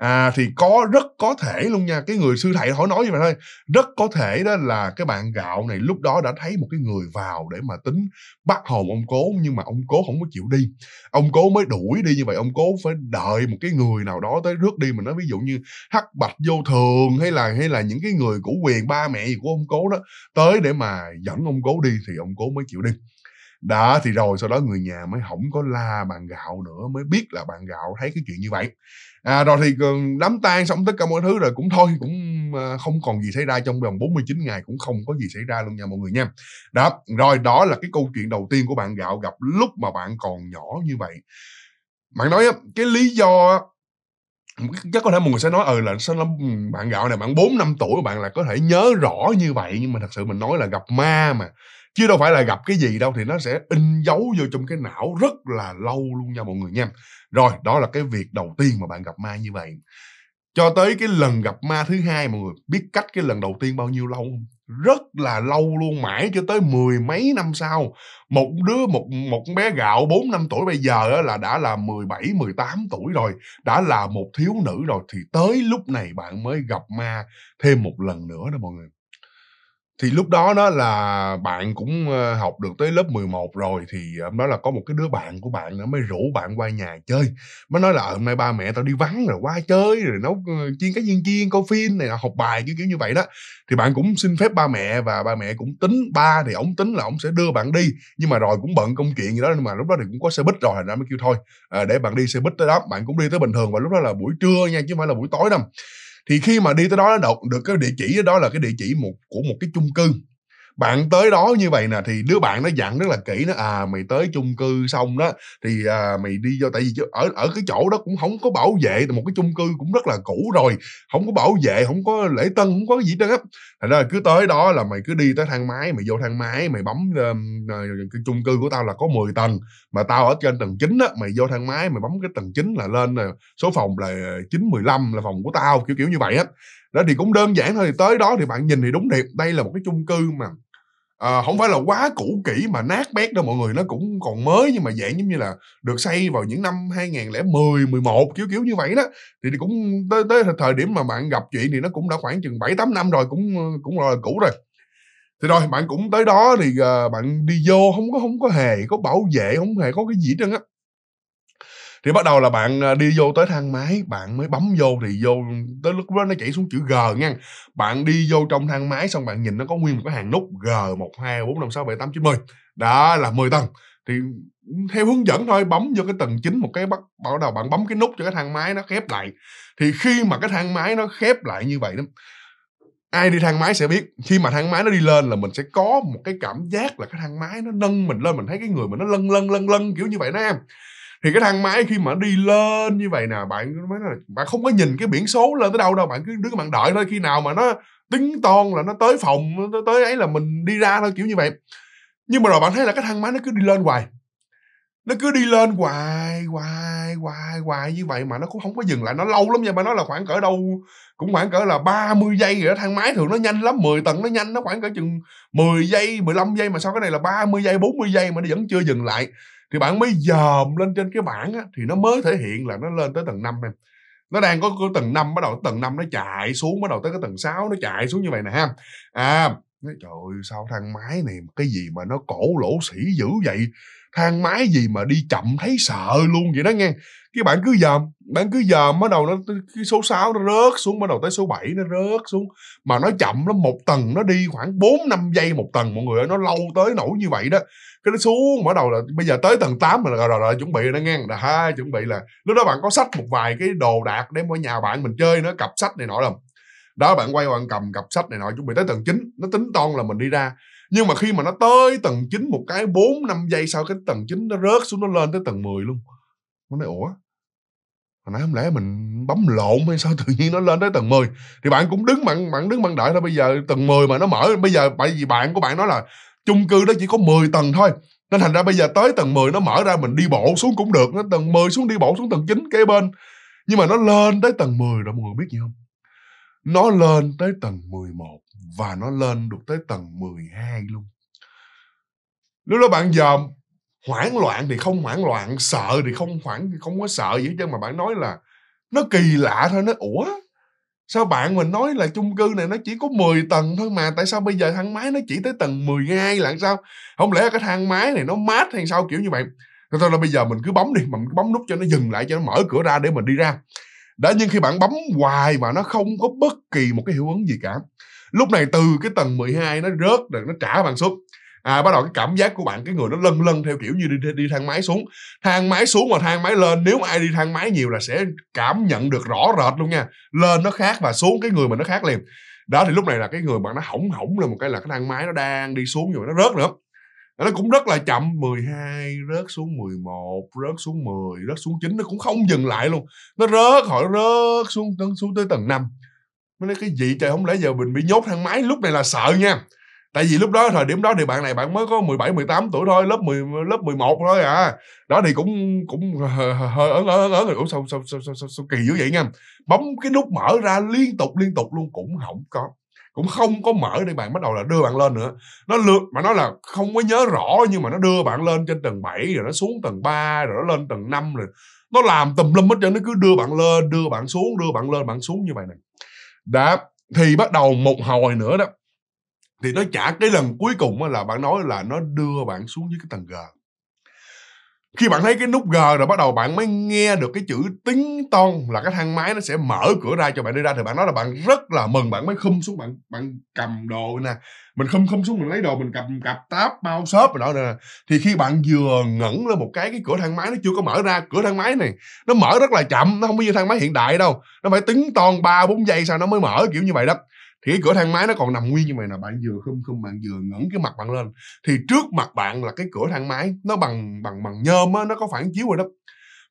à, thì có rất có thể luôn nha cái người sư thầy hỏi nói như vậy thôi rất có thể đó là cái bạn gạo này lúc đó đã thấy một cái người vào để mà tính bắt hồn ông cố nhưng mà ông cố không có chịu đi ông cố mới đuổi đi như vậy ông cố phải đợi một cái người nào đó tới rước đi mà nó ví dụ như hắc bạch vô thường hay là hay là những cái người của quyền ba mẹ gì của ông cố đó tới để mà dẫn ông cố đi thì ông cố mới chịu đi đó thì rồi sau đó người nhà mới không có la bạn gạo nữa mới biết là bạn gạo thấy cái chuyện như vậy à, rồi thì đám tang xong tất cả mọi thứ rồi cũng thôi cũng ờ, không còn gì xảy ra trong vòng 49 ngày cũng không có gì xảy ra luôn nha mọi người nha đó rồi đó là cái câu chuyện đầu tiên của bạn gạo gặp lúc mà bạn còn nhỏ như vậy bạn nói cái lý do chắc có thể mọi người sẽ nói ừ là sao lắm bạn gạo này bạn bốn năm tuổi bạn là có thể nhớ rõ như vậy nhưng mà thật sự mình nói là gặp ma mà chứ đâu phải là gặp cái gì đâu thì nó sẽ in dấu vô trong cái não rất là lâu luôn nha mọi người nha rồi đó là cái việc đầu tiên mà bạn gặp ma như vậy cho tới cái lần gặp ma thứ hai mọi người biết cách cái lần đầu tiên bao nhiêu lâu không rất là lâu luôn mãi cho tới mười mấy năm sau một đứa một một bé gạo bốn năm tuổi bây giờ là đã là mười bảy mười tám tuổi rồi đã là một thiếu nữ rồi thì tới lúc này bạn mới gặp ma thêm một lần nữa đó mọi người thì lúc đó đó là bạn cũng ờ, học được tới lớp 11 rồi thì ờ, hôm đó là có một cái đứa bạn của bạn nó mới rủ bạn qua nhà chơi mới nói là ờ, hôm nay ba mẹ tao đi vắng rồi qua chơi rồi nấu chiên cá viên chiên coi phim này là học bài kiểu kiểu như vậy đó thì bạn cũng xin phép ba mẹ và ba mẹ cũng tính ba thì ổng tính là ổng sẽ đưa bạn đi nhưng mà rồi cũng bận công chuyện gì đó nhưng mà lúc đó thì cũng có xe buýt rồi nó mới kêu thôi để bạn đi xe buýt tới đó bạn cũng đi tới bình thường và lúc đó là buổi trưa nha chứ không phải là buổi tối đâu thì khi mà đi tới đó nó đọc được cái địa chỉ đó là cái địa chỉ một của một cái chung cư bạn tới đó như vậy nè thì đứa bạn nó dặn rất là kỹ nó à mày tới chung cư xong đó thì à, mày đi vô tại vì ở ở cái chỗ đó cũng không có bảo vệ một cái chung cư cũng rất là cũ rồi không có bảo vệ không có lễ tân không có gì hết thành ra cứ tới đó là mày cứ đi tới thang máy mày vô thang máy mày bấm um, cái chung cư của tao là có 10 tầng mà tao ở trên tầng 9 á mày vô thang máy mày bấm cái tầng 9 là lên ờ, số phòng là chín 915 là phòng của tao kiểu kiểu như vậy á đó thì cũng đơn giản thôi thì tới đó thì bạn nhìn thì đúng thiệt đây là một cái chung cư mà à, không phải là quá cũ kỹ mà nát bét đâu mọi người nó cũng còn mới nhưng mà dạng giống như là được xây vào những năm 2010 11 kiểu kiểu như vậy đó thì, cũng tới, tới thời điểm mà bạn gặp chuyện thì nó cũng đã khoảng chừng 7 8 năm rồi cũng cũng là cũ rồi thì rồi bạn cũng tới đó thì uh, bạn đi vô không có không có hề có bảo vệ không hề có cái gì hết trơn á thì bắt đầu là bạn à, đi vô tới thang máy bạn mới bấm vô thì vô ừ, tới lúc đó nó chỉ xuống chữ g nha bạn đi vô trong thang máy xong bạn nhìn nó có nguyên một cái hàng nút g một hai bốn năm sáu bảy tám chín mười đó là 10 tầng thì ừ, theo hướng dẫn thôi bấm vô cái tầng chính một cái bắt bắt đầu bạn bấm cái nút cho cái thang máy nó khép lại thì khi mà cái thang máy nó khép lại như vậy đó ai đi thang máy sẽ biết khi mà thang máy nó đi lên là mình sẽ có một cái cảm giác là cái thang máy nó nâng mình lên mình thấy cái người mình nó lân lân lân lân kiểu như vậy đó em thì cái thang máy khi mà đi lên như vậy nè bạn bạn không có nhìn cái biển số lên tới đâu đâu bạn cứ đứng bạn đợi thôi khi nào mà nó tính toan là nó tới phòng nó tới ấy là mình đi ra thôi kiểu như vậy nhưng mà rồi bạn thấy là cái thang máy nó cứ đi lên hoài nó cứ đi lên hoài hoài hoài hoài như vậy mà nó cũng không có dừng lại nó lâu lắm nha bạn nói là khoảng cỡ đâu cũng khoảng cỡ là 30 giây rồi đó thang máy thường nó nhanh lắm 10 tầng nó nhanh nó khoảng cỡ chừng 10 giây 15 giây mà sau cái này là 30 giây 40 giây mà nó vẫn chưa dừng lại thì bạn mới dòm lên trên cái bảng á, thì nó mới thể hiện là nó lên tới tầng 5 em nó đang có, cái tầng 5 bắt đầu tầng 5 nó chạy xuống bắt đầu tới cái tầng 6 nó chạy xuống như vậy nè ha à nói trời ơi sao thang máy này cái gì mà nó cổ lỗ sĩ dữ vậy thang máy gì mà đi chậm thấy sợ luôn vậy đó nghe cái bạn cứ dòm bạn cứ dòm bắt đầu nó cái số 6 nó rớt xuống bắt đầu tới số 7 nó rớt xuống mà nó chậm nó một tầng nó đi khoảng 4 5 giây một tầng mọi người ơi nó lâu tới nổi như vậy đó cái nó xuống bắt đầu là bây giờ tới tầng 8 là rồi, rồi, rồi chuẩn bị nó ngang là hai chuẩn bị là lúc đó bạn có sách một vài cái đồ đạc đem qua nhà bạn mình chơi nó cặp sách này nọ lắm đó bạn quay bạn cầm cặp sách này nọ chuẩn bị tới tầng 9 nó tính toan là mình đi ra nhưng mà khi mà nó tới tầng 9 một cái 4 5 giây sau cái tầng 9 nó rớt xuống nó lên tới tầng 10 luôn nó nói ủa hồi nãy không lẽ mình bấm lộn hay sao tự nhiên nó lên tới tầng 10 thì bạn cũng đứng bạn bạn đứng bạn đợi là bây giờ tầng 10 mà nó mở bây giờ bởi vì bạn của bạn nói là chung cư đó chỉ có 10 tầng thôi nên thành ra bây giờ tới tầng 10 nó mở ra mình đi bộ xuống cũng được nó tầng 10 xuống đi bộ xuống tầng 9 kế bên nhưng mà nó lên tới tầng 10 rồi mọi người biết gì không nó lên tới tầng 11 và nó lên được tới tầng 12 luôn lúc đó bạn dòm hoảng loạn thì không hoảng loạn sợ thì không hoảng thì không có sợ gì hết trơn mà bạn nói là nó kỳ lạ thôi nó ủa sao bạn mình nói là chung cư này nó chỉ có 10 tầng thôi mà tại sao bây giờ thang máy nó chỉ tới tầng 12 là sao không lẽ cái thang máy này nó mát hay sao kiểu như vậy rồi thôi là bây giờ mình cứ bấm đi mình cứ bấm nút cho nó dừng lại cho nó mở cửa ra để mình đi ra đã nhưng khi bạn bấm hoài mà nó không có bất kỳ một cái hiệu ứng gì cả lúc này từ cái tầng 12 nó rớt rồi nó trả bằng xuống à, bắt đầu cái cảm giác của bạn cái người nó lân lân theo kiểu như đi, đi thang máy xuống thang máy xuống và thang máy lên nếu ai đi thang máy nhiều là sẽ cảm nhận được rõ rệt luôn nha lên nó khác và xuống cái người mà nó khác liền đó thì lúc này là cái người bạn nó hỏng hỏng là một cái là cái thang máy nó đang đi xuống rồi nó rớt nữa nó cũng rất là chậm 12 rớt xuống 11 rớt xuống 10 rớt xuống 9 nó cũng không dừng lại luôn nó rớt hỏi rớt xuống xuống tới tầng 5 nó nói cái gì trời không lẽ giờ mình bị nhốt thang máy lúc này là sợ nha tại vì lúc đó thời điểm đó thì bạn này bạn mới có 17 18 tuổi thôi lớp 10 lớp 11 thôi à đó thì cũng cũng hơi ớn ớn ớn rồi ủa sao sao, sao sao sao sao kỳ dữ vậy nha bấm cái nút mở ra liên tục liên tục luôn cũng không có cũng không có mở để bạn bắt đầu là đưa bạn lên nữa nó lượt mà nó là không có nhớ rõ nhưng mà nó đưa bạn lên trên tầng 7 rồi nó xuống tầng 3 rồi nó lên tầng 5 rồi nó làm tùm lum hết trơn nó cứ đưa bạn lên đưa bạn xuống đưa bạn lên bạn xuống như vậy này đã thì bắt đầu một hồi nữa đó thì nó trả cái lần cuối cùng là bạn nói là nó đưa bạn xuống dưới cái tầng G khi bạn thấy cái nút G rồi bắt đầu bạn mới nghe được cái chữ tính ton là cái thang máy nó sẽ mở cửa ra cho bạn đi ra thì bạn nói là bạn rất là mừng bạn mới khum xuống bạn bạn cầm đồ nè mình khum khum xuống mình lấy đồ mình cầm cặp táp bao xốp rồi đó nè thì khi bạn vừa ngẩn lên một cái cái cửa thang máy nó chưa có mở ra cửa thang máy này nó mở rất là chậm nó không có như thang máy hiện đại đâu nó phải tính ton ba bốn giây sau nó mới mở kiểu như vậy đó thì cái cửa thang máy nó còn nằm nguyên như vậy là bạn vừa khum khum bạn vừa ngẩng cái mặt bạn lên thì trước mặt bạn là cái cửa thang máy nó bằng bằng bằng nhôm á nó có phản chiếu rồi đó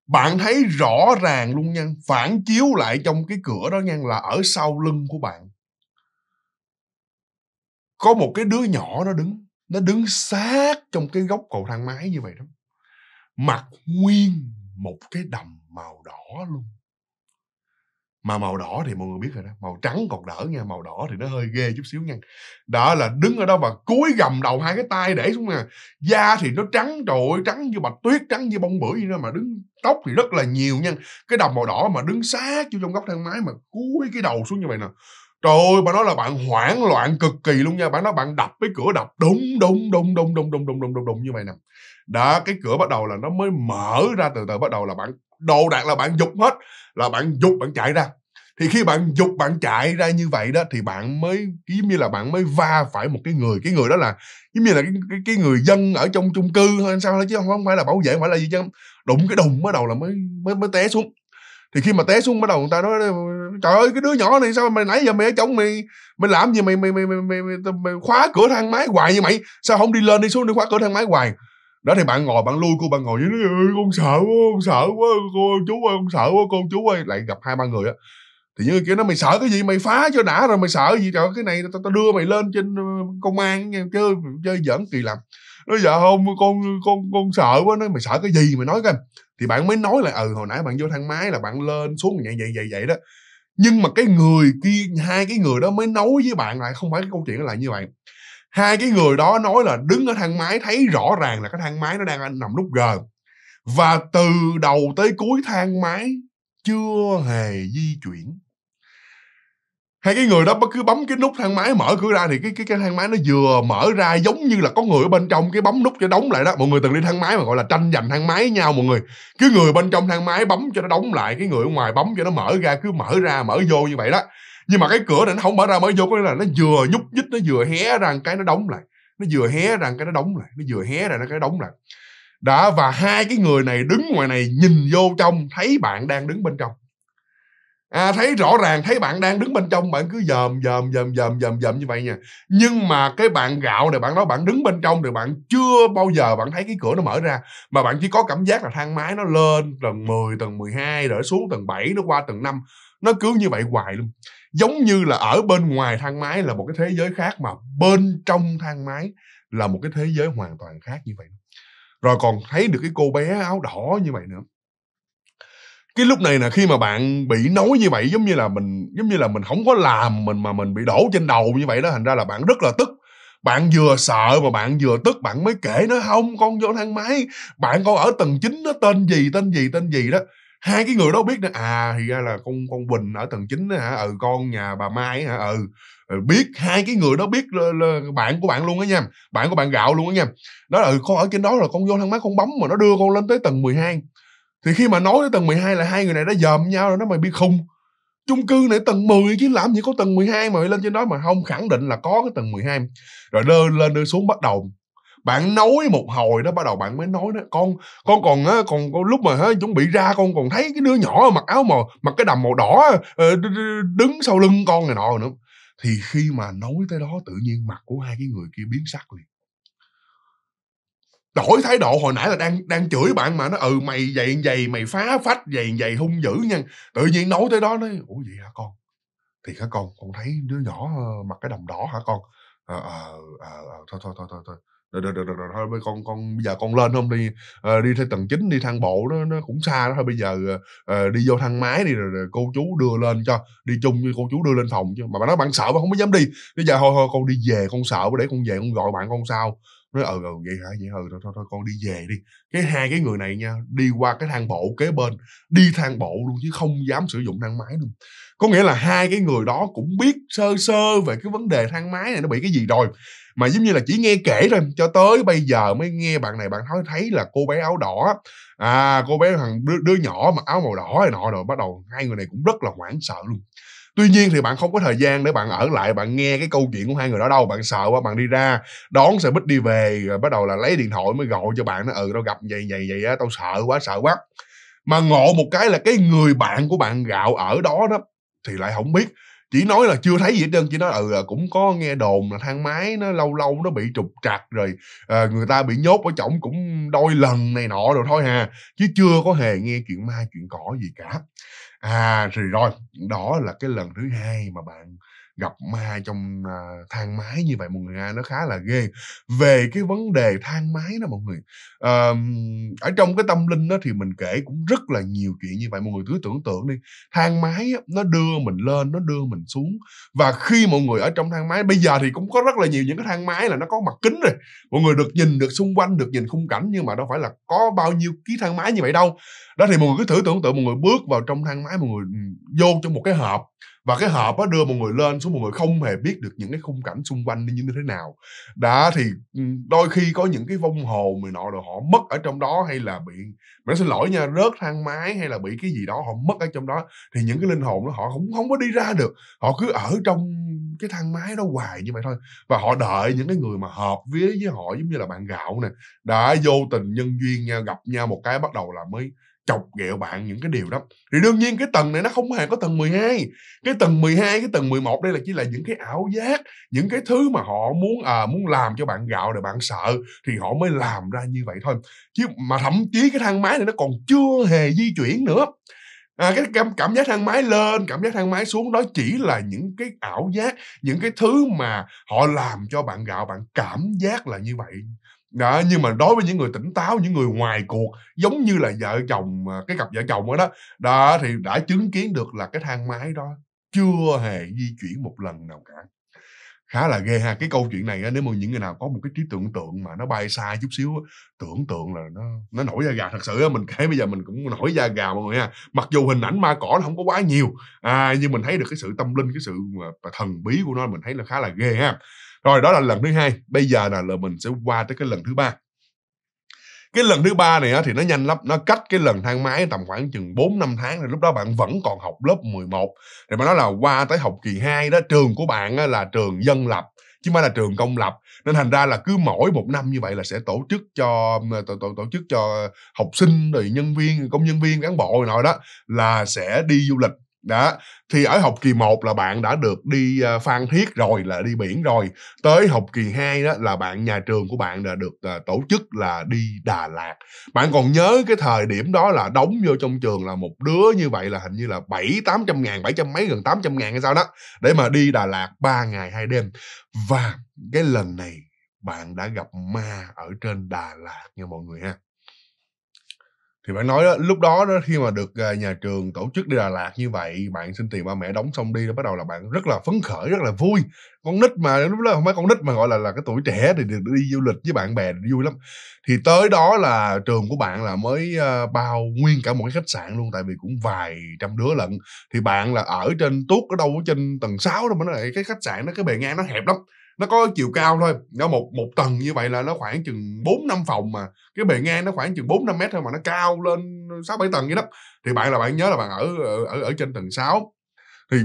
bạn thấy rõ ràng luôn nha phản chiếu lại trong cái cửa đó nha là ở sau lưng của bạn có một cái đứa nhỏ nó đứng nó đứng sát trong cái góc cầu thang máy như vậy đó mặt nguyên một cái đầm màu đỏ luôn mà màu đỏ thì mọi người biết rồi đó màu trắng còn đỡ nha màu đỏ thì nó hơi ghê chút xíu nha đó là đứng ở đó và cúi gầm đầu hai cái tay để xuống nè à. da thì nó trắng trời trắng như bạch tuyết trắng như bông bưởi vậy đó mà đứng tóc thì rất là nhiều nha cái đầm màu đỏ mà đứng sát vô trong góc thang máy mà cúi cái đầu xuống như vậy nè trời ơi bà nói là bạn hoảng loạn cực kỳ luôn nha bạn nói bạn đập cái cửa đập đúng đúng đúng đúng đúng đúng đúng đúng đúng đúng như vậy nè đó cái cửa bắt đầu là nó mới mở ra từ từ bắt đầu là bạn đồ đạc là bạn giục hết là bạn giục bạn chạy ra thì khi bạn giục bạn chạy ra như vậy đó thì bạn mới giống như là bạn mới va phải một cái người cái người đó là giống như là cái, cái, cái người dân ở trong chung cư hay sao đó chứ không phải là bảo vệ không phải là gì chứ đụng cái đùng bắt đầu là mới mới mới té xuống thì khi mà té xuống bắt đầu người ta nói trời ơi cái đứa nhỏ này sao mày nãy giờ mày ở trong mày mày làm gì mày mày mày mày, mày, mày, mày khóa cửa thang máy hoài như mày sao không đi lên đi xuống đi khóa cửa thang máy hoài đó thì bạn ngồi bạn lui cô bạn ngồi với nói con sợ quá con sợ quá cô chú ơi con sợ quá con chú ơi lại gặp hai ba người á thì những người kia nó mày sợ cái gì mày phá cho đã rồi mày sợ gì trời cái này tao ta đưa mày lên trên ờ, công an chơi chơi giỡn kỳ lắm nó dạ không con con con sợ quá nó mày sợ cái gì mày nói coi thì bạn mới nói là ừ hồi nãy bạn vô thang máy là bạn lên xuống vậy vậy vậy vậy đó nhưng mà cái người kia hai cái người đó mới nói với bạn lại không phải cái câu chuyện lại như vậy hai cái người đó nói là đứng ở thang máy thấy rõ ràng là cái thang máy nó đang nằm nút g và từ đầu tới cuối thang máy chưa hề di chuyển hai cái người đó cứ bấm cái nút thang máy mở cửa ra thì cái cái cái thang máy nó vừa mở ra giống như là có người ở bên trong cái bấm nút cho đóng lại đó mọi người từng đi thang máy mà gọi là tranh giành thang máy nhau mọi người cứ người bên trong thang máy bấm cho nó đóng lại cái người ở ngoài bấm cho nó mở ra cứ mở ra mở vô như vậy đó nhưng mà cái cửa này nó không mở ra mở vô có nghĩa là nó vừa nhúc nhích nó vừa hé ra cái nó đóng lại nó vừa hé ra cái nó đóng lại nó vừa hé ra cái nó đóng lại đã và hai cái người này đứng ngoài này nhìn vô trong thấy bạn đang đứng bên trong à, thấy rõ ràng thấy bạn đang đứng bên trong bạn cứ dòm dòm dòm dòm dòm dòm như vậy nha nhưng mà cái bạn gạo này bạn đó bạn đứng bên trong thì bạn chưa bao giờ bạn thấy cái cửa nó mở ra mà bạn chỉ có cảm giác là thang máy nó lên tầng 10 tầng 12 rồi xuống tầng 7 nó qua tầng 5 nó cứ như vậy hoài luôn giống như là ở bên ngoài thang máy là một cái thế giới khác mà bên trong thang máy là một cái thế giới hoàn toàn khác như vậy rồi còn thấy được cái cô bé áo đỏ như vậy nữa cái lúc này là khi mà bạn bị nói như vậy giống như là mình giống như là mình không có làm mình mà mình bị đổ trên đầu như vậy đó thành ra là bạn rất là tức bạn vừa sợ mà bạn vừa tức bạn mới kể nó không con vô thang máy bạn con ở tầng 9 nó tên gì tên gì tên gì đó hai cái người đó biết nữa à thì ra là con con Quỳnh ở tầng 9 hả ừ con nhà bà Mai hả ừ. ừ biết hai cái người đó biết là, là bạn của bạn luôn á nha bạn của bạn gạo luôn á nha đó là ừ, con ở trên đó là con vô thang máy con bấm mà nó đưa con lên tới tầng 12 thì khi mà nói tới tầng 12 là hai người này đã dòm nhau rồi nó mày bị khùng chung cư này tầng 10 chứ làm gì có tầng 12 mà lên trên đó mà không khẳng định là có cái tầng 12 rồi đưa lên đưa xuống bắt đầu bạn nói một hồi đó bắt đầu bạn mới nói đó con con còn á còn con lúc mà á, chuẩn bị ra con còn thấy cái đứa nhỏ mặc áo màu mặc cái đầm màu đỏ ờ, đứng sau lưng con này nọ nữa thì khi mà nói tới đó tự nhiên mặt của hai cái người kia biến sắc liền đổi thái độ hồi nãy là đang đang chửi bạn mà nó ừ mày vậy vậy mày phá phách vậy vậy hung dữ nha tự nhiên nói tới đó nói ủa gì hả con thì hả con con thấy đứa nhỏ ờ, mặc cái đầm đỏ hả con à, à, à, à, thôi thôi thôi thôi thôi được được được được thôi bây con con bây giờ con lên không đi à, đi theo tầng 9 đi thang bộ nó nó cũng xa đó thôi bây giờ à, đi vô thang máy đi rồi, rồi cô chú đưa lên cho đi chung với cô chú đưa lên phòng chứ mà bạn nói bạn sợ mà không có dám đi bây giờ thôi thôi con đi về con sợ để con về con gọi bạn con sao nói ừ ừ vậy hả vậy ừ thôi, thôi thôi con đi về đi cái hai cái người này nha đi qua cái thang bộ kế bên đi thang bộ luôn chứ không dám sử dụng thang máy luôn có nghĩa là hai cái người đó cũng biết sơ sơ về cái vấn đề thang máy này nó bị cái gì rồi mà giống như là chỉ nghe kể thôi cho tới bây giờ mới nghe bạn này bạn nói thấy là cô bé áo đỏ à cô bé thằng đứa, đứa nhỏ mặc áo màu đỏ này nọ rồi bắt đầu hai người này cũng rất là hoảng sợ luôn tuy nhiên thì bạn không có thời gian để bạn ở lại bạn nghe cái câu chuyện của hai người đó đâu bạn sợ quá bạn đi ra đón xe buýt đi về rồi bắt đầu là lấy điện thoại mới gọi cho bạn nó ừ tao gặp vậy vậy vậy á tao sợ quá sợ quá mà ngộ một cái là cái người bạn của bạn gạo ở đó đó thì lại không biết chỉ nói là chưa thấy gì hết trơn chỉ nói ừ à, cũng có nghe đồn là thang máy nó lâu lâu nó bị trục trặc rồi à, người ta bị nhốt ở chổng cũng đôi lần này nọ rồi thôi hà chứ chưa có hề nghe chuyện ma chuyện cỏ gì cả à rồi rồi đó là cái lần thứ hai mà bạn gặp ma trong uh, thang máy như vậy mọi người nghe nó khá là ghê về cái vấn đề thang máy đó mọi người uh, ở trong cái tâm linh đó thì mình kể cũng rất là nhiều chuyện như vậy mọi người cứ tưởng tượng đi thang máy nó đưa mình lên nó đưa mình xuống và khi mọi người ở trong thang máy bây giờ thì cũng có rất là nhiều những cái thang máy là nó có mặt kính rồi mọi người được nhìn được xung quanh được nhìn khung cảnh nhưng mà đâu phải là có bao nhiêu ký thang máy như vậy đâu đó thì mọi người cứ thử tưởng tượng mọi người bước vào trong thang máy mọi người vô trong một cái hộp và cái hộp đó đưa một người lên xuống một người không hề biết được những cái khung cảnh xung quanh như thế nào đã thì ừ, đôi khi có những cái vong hồn người nọ rồi họ mất ở trong đó hay là bị mình xin lỗi nha rớt thang máy hay là bị cái gì đó họ mất ở trong đó thì những cái linh hồn đó họ không không có đi ra được họ cứ ở trong cái thang máy đó hoài như vậy thôi và họ đợi những cái người mà hợp với với họ giống như là bạn gạo nè đã vô tình nhân duyên nhau gặp nhau một cái bắt đầu là mới chọc ghẹo bạn những cái điều đó thì đương nhiên cái tầng này nó không hề có tầng 12 cái tầng 12 cái tầng 11 đây là chỉ là những cái ảo giác những cái thứ mà họ muốn à, muốn làm cho bạn gạo để bạn sợ thì họ mới làm ra như vậy thôi chứ mà thậm chí cái thang máy này nó còn chưa hề di chuyển nữa à, cái cảm, cảm giác thang máy lên cảm giác thang máy xuống đó chỉ là những cái ảo giác những cái thứ mà họ làm cho bạn gạo bạn cảm giác là như vậy đó, nhưng mà đối với những người tỉnh táo những người ngoài cuộc giống như là vợ chồng à, cái cặp vợ chồng đó đó đó thì đã chứng kiến được là cái thang máy đó chưa hề di chuyển một lần nào cả khá là ghê ha cái câu chuyện này nếu mà những người nào có một cái trí tưởng tượng mà nó bay xa chút xíu tưởng tượng là nó nó nổi da gà thật sự á, mình kể bây giờ mình cũng nổi da gà mọi người ha mặc dù hình ảnh ma cỏ nó không có quá nhiều à, nhưng mình thấy được cái sự tâm linh cái sự à, thần bí của nó mình thấy là khá là ghê ha rồi đó là lần thứ hai bây giờ là, là mình sẽ qua tới cái lần thứ ba cái lần thứ ba này thì nó nhanh lắm nó cách cái lần thang máy tầm khoảng chừng 4 năm tháng rồi lúc đó bạn vẫn còn học lớp 11 thì mà nói là qua tới học kỳ 2 đó trường của bạn là trường dân lập chứ không phải là trường công lập nên thành ra là cứ mỗi một năm như vậy là sẽ tổ chức cho tổ, tổ, tổ chức cho học sinh rồi nhân viên công nhân viên cán bộ rồi nọ đó là sẽ đi du lịch đó thì ở học kỳ 1 là bạn đã được đi ờ, phan thiết rồi là đi biển rồi tới học kỳ 2 đó là bạn nhà trường của bạn đã được ờ, tổ chức là đi Đà Lạt bạn còn nhớ cái thời điểm đó là đóng vô trong trường là một đứa như vậy là hình như là bảy tám trăm ngàn bảy trăm mấy gần tám trăm ngàn hay sao đó để mà đi Đà Lạt ba ngày hai đêm và cái lần này bạn đã gặp ma ở trên Đà Lạt nha mọi người ha thì bạn nói đó, lúc đó đó khi mà được à, nhà trường tổ chức đi Đà Lạt như vậy bạn xin tiền ba mẹ đóng xong đi bắt đầu là bạn rất là phấn khởi rất là vui con nít mà lúc đó không phải con nít mà gọi là là cái tuổi trẻ thì được đi du lịch với bạn bè vui lắm thì tới đó là trường của bạn là mới à, bao nguyên cả một cái khách sạn luôn tại vì cũng vài trăm đứa lận thì bạn là ở trên tuốt ở đâu ở trên tầng 6 đâu mà nó lại cái khách sạn nó cái bề ngang nó hẹp lắm nó có chiều cao thôi nó một một tầng như vậy là nó khoảng chừng bốn năm phòng mà cái bề ngang nó khoảng chừng bốn năm mét thôi mà nó cao lên sáu bảy tầng như đó thì bạn là bạn nhớ là bạn ở ở ở trên tầng 6 thì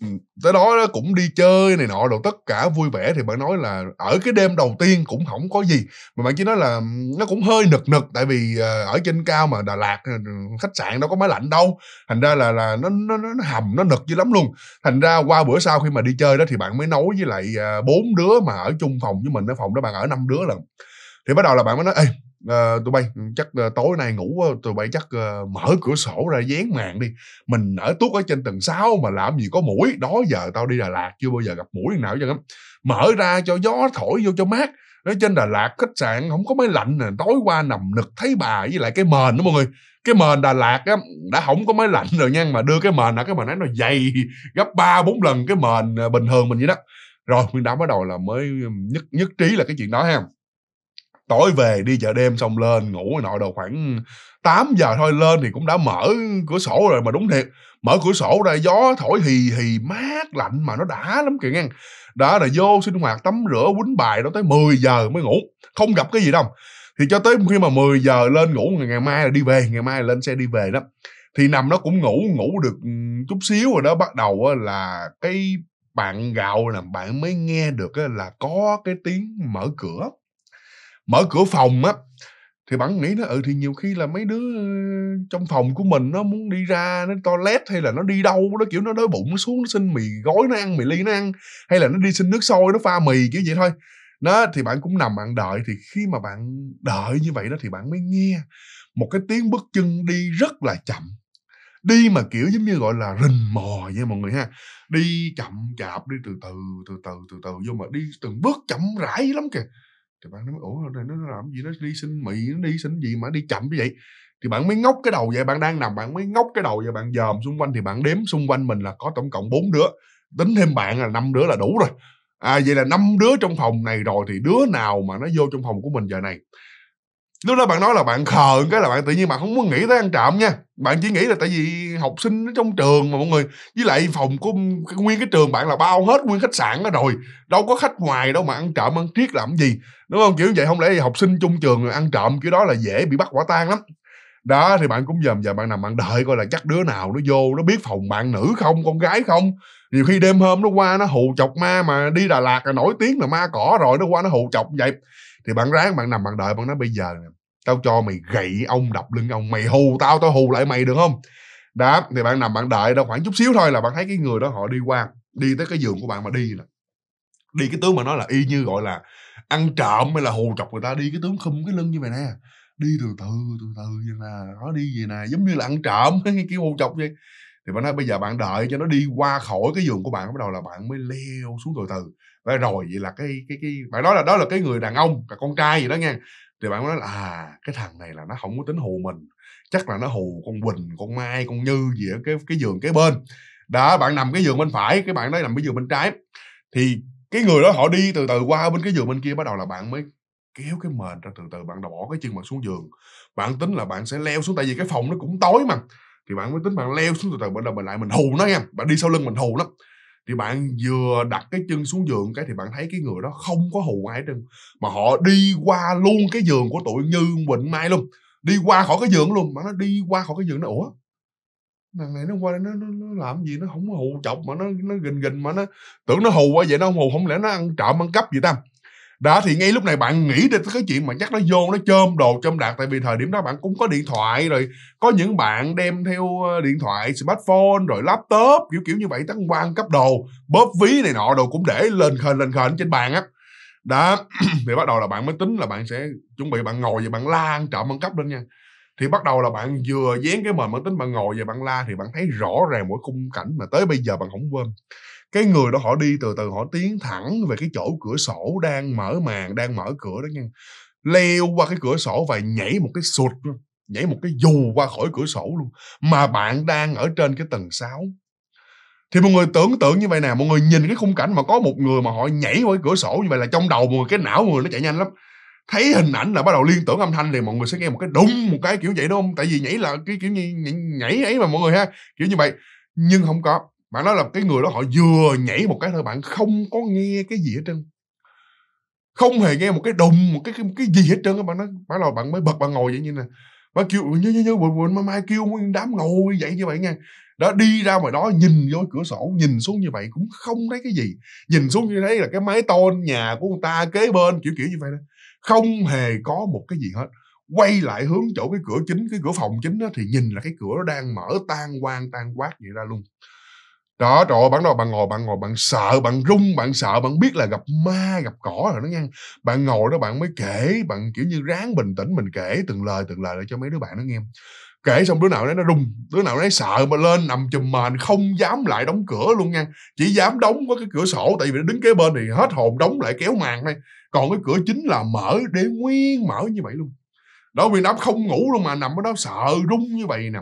Ừ, tới đó, đó cũng đi chơi này nọ đồ tất cả vui vẻ thì bạn nói là ở cái đêm đầu tiên cũng không có gì mà bạn chỉ nói là ừ, nó cũng hơi nực nực tại vì ờ, ở trên cao mà đà lạt ờ, khách sạn đâu có máy lạnh đâu thành ra là là nó nó, nó hầm nó nực dữ lắm luôn thành ra qua bữa sau khi mà đi chơi đó thì bạn mới nấu với lại ờ, bốn đứa mà ở chung phòng với mình ở phòng đó bạn ở năm đứa lần thì bắt đầu là bạn mới nói ê uh, tụi bay chắc uh, tối nay ngủ tụi bay chắc uh, mở cửa sổ ra dán màn đi mình ở tuốt ở trên tầng 6 mà làm gì có mũi đó giờ tao đi đà lạt chưa bao giờ gặp mũi nào cho lắm mở ra cho gió thổi vô cho mát ở trên đà lạt khách sạn không có máy lạnh nè tối qua nằm nực thấy bà với lại cái mền đó mọi người cái mền đà lạt á đã không có máy lạnh rồi nha mà đưa cái mền là cái mền ấy nó dày gấp ba bốn lần cái mền ờ, bình thường mình vậy đó rồi nguyên đám bắt đầu là mới nhất nhất trí là cái chuyện đó ha tối về đi chợ đêm xong lên ngủ nội đầu khoảng 8 giờ thôi lên thì cũng đã mở cửa sổ rồi mà đúng thiệt mở cửa sổ ra gió thổi hì hì mát lạnh mà nó đã lắm kìa ngang đã là vô sinh hoạt tắm rửa quýnh bài đó tới 10 giờ mới ngủ không gặp cái gì đâu thì cho tới khi mà 10 giờ lên ngủ ngày ngày mai là đi về ngày mai là lên xe đi về đó thì nằm nó cũng ngủ ngủ được ừ, chút xíu rồi đó bắt đầu là cái bạn gạo là bạn mới nghe được là có cái tiếng mở cửa mở cửa phòng á thì bạn nghĩ nó ừ thì nhiều khi là mấy đứa ờ, trong phòng của mình nó muốn đi ra nó toilet hay là nó đi đâu nó kiểu nó đói bụng nó xuống nó xin mì gói nó ăn mì ly nó ăn hay là nó đi xin nước sôi nó pha mì kiểu vậy thôi đó thì bạn cũng nằm bạn đợi thì khi mà bạn đợi như vậy đó thì bạn mới nghe một cái tiếng bước chân đi rất là chậm đi mà kiểu giống như gọi là rình mò vậy mọi người ha đi chậm chạp đi từ từ từ từ từ từ vô mà đi từng bước chậm rãi lắm kìa thì bạn nói ủa rồi nó làm gì nó đi xin mị nó đi xin gì mà đi chậm như vậy thì bạn mới ngốc cái đầu vậy bạn đang nằm bạn mới ngốc cái đầu và bạn dòm xung quanh thì bạn đếm xung quanh mình là có tổng cộng bốn đứa tính thêm bạn là năm đứa là đủ rồi à vậy là năm đứa trong phòng này rồi thì đứa nào mà nó vô trong phòng của mình giờ này lúc đó bạn nói là bạn khờn cái là bạn tự nhiên bạn không muốn nghĩ tới ăn trộm nha bạn chỉ nghĩ là tại vì học sinh ở trong trường mà mọi người với lại phòng của nguyên cái trường bạn là bao hết nguyên khách sạn đó rồi đâu có khách ngoài đâu mà ăn trộm ăn triết làm gì đúng không kiểu vậy không lẽ học sinh trong trường ăn trộm kiểu đó là dễ bị bắt quả tang lắm đó thì bạn cũng dòm giờ bạn nằm bạn đợi coi là chắc đứa nào nó vô nó biết phòng bạn nữ không con gái không nhiều khi đêm hôm nó qua nó hù chọc ma mà đi đà lạt là nổi tiếng là ma cỏ rồi nó qua nó hù chọc vậy thì bạn ráng bạn nằm bạn đợi bạn nói bây giờ này, tao cho mày gậy ông đập lưng ông mày hù tao tao hù lại mày được không đó thì bạn nằm bạn đợi đâu khoảng chút xíu thôi là bạn thấy cái người đó họ đi qua đi tới cái giường của bạn mà đi là đi cái tướng mà nói là y như gọi là ăn trộm hay là hù trọc người ta đi cái tướng khum cái lưng như vậy nè đi từ từ từ từ vậy nè nó đi vậy nè giống như là ăn trộm cái kiểu hù trọc vậy thì bạn nói bây giờ bạn đợi cho nó đi qua khỏi cái giường của bạn bắt đầu là bạn mới leo xuống từ từ và rồi vậy là cái cái cái bạn nói là đó là cái người đàn ông cả con trai gì đó nha thì bạn nói là à cái thằng này là nó không có tính hù mình chắc là nó hù con quỳnh con mai con như gì ở cái cái giường kế bên đó bạn nằm cái giường bên phải cái bạn đó nằm cái giường bên trái thì cái người đó họ đi từ từ qua bên cái giường bên kia bắt đầu là bạn mới kéo cái mền ra từ từ bạn bỏ cái chân bạn xuống giường bạn tính là bạn sẽ leo xuống tại vì cái phòng nó cũng tối mà thì bạn mới tính bạn leo xuống từ từ bắt đầu mình lại mình hù nó nha bạn đi sau lưng mình hù nó thì bạn vừa đặt cái chân xuống giường cái thì bạn thấy cái người đó không có hù ai hết trơn mà họ đi qua luôn cái giường của tụi như quỳnh mai luôn đi qua khỏi cái giường luôn mà nó đi qua khỏi cái giường nó ủa thằng này nó qua nó, nó, nó làm gì nó không có hù chọc mà nó nó gình gình mà nó tưởng nó hù quá vậy nó không hù không lẽ nó ăn trộm ăn cắp gì ta đó thì ngay lúc này bạn nghĩ đến cái chuyện mà chắc nó vô nó chôm đồ chôm đạt tại vì thời điểm đó bạn cũng có điện thoại rồi có những bạn đem theo ờ, điện thoại smartphone rồi laptop kiểu kiểu như vậy tấn quan cấp đồ bóp ví này nọ đồ cũng để lên khền lên khền trên bàn á đó thì bắt đầu là bạn mới tính là bạn sẽ chuẩn bị bạn ngồi và bạn la ăn trộm ăn cắp lên nha thì bắt đầu là bạn vừa dán cái mền bản tính bạn ngồi và bạn la thì bạn thấy rõ ràng mỗi khung cảnh mà tới bây giờ bạn không quên cái người đó họ đi từ từ họ tiến thẳng về cái chỗ cửa sổ đang mở màn đang mở cửa đó nha leo qua cái cửa sổ và nhảy một cái sụt nhảy một cái dù qua khỏi cửa sổ luôn mà bạn đang ở trên cái tầng 6 thì mọi người tưởng tượng như vậy nè mọi người nhìn cái khung cảnh mà có một người mà họ nhảy qua cái cửa sổ như vậy là trong đầu mọi người cái não mọi người nó chạy nhanh lắm thấy hình ảnh là bắt đầu liên tưởng âm thanh thì mọi người sẽ nghe một cái đúng một cái kiểu vậy đúng không tại vì nhảy là cái kiểu như nhảy, nhảy ấy mà mọi người ha kiểu như vậy nhưng không có bạn nói là cái người đó họ vừa nhảy một cái thôi bạn không có nghe cái gì hết trơn không hề nghe một cái đùng một cái cái, cái gì hết trơn các bạn nói bạn là bạn mới bật bạn ngồi vậy như nè bạn kêu như như nhớ quên mai mai kêu đám ngồi vậy như vậy nha đó đi ra ngoài đó nhìn vô cửa sổ nhìn xuống như vậy cũng không thấy cái gì nhìn xuống như thấy là cái mái tôn nhà của người ta kế bên kiểu kiểu như vậy đó không hề có một cái gì hết quay lại hướng chỗ cái cửa chính cái cửa phòng chính đó thì nhìn là cái cửa nó đang mở tan quang tan quát vậy ra luôn đó trời ơi, bạn đâu bạn ngồi bạn ngồi bạn sợ bạn rung bạn sợ bạn biết là gặp ma gặp cỏ rồi đó nha bạn ngồi đó bạn mới kể bạn kiểu như ráng bình tĩnh mình kể từng lời từng lời để cho mấy đứa bạn nó nghe kể xong đứa nào đấy nó rung đứa nào đấy sợ mà lên nằm chùm mền không dám lại đóng cửa luôn nha chỉ dám đóng có cái cửa sổ tại vì nó đứng kế bên thì hết hồn đóng lại kéo màn thôi còn cái cửa chính là mở để nguyên mở như vậy luôn đó vì nó không ngủ luôn mà nằm ở đó sợ rung như vậy nè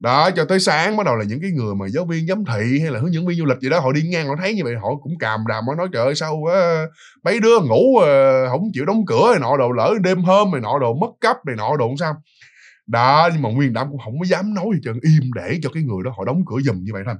đó cho tới sáng bắt đầu là những cái người mà giáo viên giám thị hay là hướng dẫn viên du lịch gì đó họ đi ngang họ thấy như vậy họ cũng càm ràm họ nói trời ơi sao quá ờ, mấy đứa ngủ không ờ, chịu đóng cửa này nọ đồ lỡ đêm hôm này nọ đồ mất cấp này nọ đồ sao đó nhưng mà nguyên đám cũng không có dám nói gì trơn im để cho cái người đó họ đóng cửa giùm như vậy thôi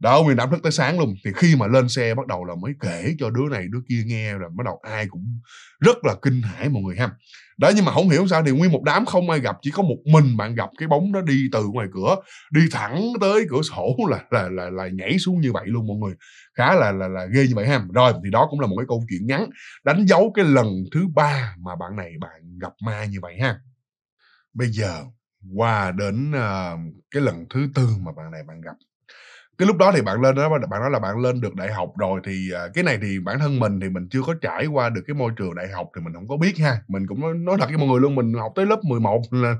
đó nguyên đám thức tới sáng luôn thì khi mà lên xe bắt đầu là mới kể cho đứa này đứa kia nghe rồi bắt đầu ai cũng rất là kinh hãi mọi người ha đó nhưng mà không hiểu sao thì nguyên một đám không ai gặp chỉ có một mình bạn gặp cái bóng đó đi từ ngoài cửa đi thẳng tới cửa sổ là là là, là nhảy xuống như vậy luôn mọi người khá là là là ghê như vậy ha rồi thì đó cũng là một cái câu chuyện ngắn đánh dấu cái lần thứ ba mà bạn này bạn gặp ma như vậy ha bây giờ qua đến uh, cái lần thứ tư mà bạn này bạn gặp cái lúc đó thì bạn lên đó bạn nói là bạn lên được đại học rồi thì à, cái này thì bản thân mình thì mình chưa có trải qua được cái môi trường đại học thì mình không có biết ha mình cũng nói, nói thật với mọi người luôn mình học tới lớp 11 là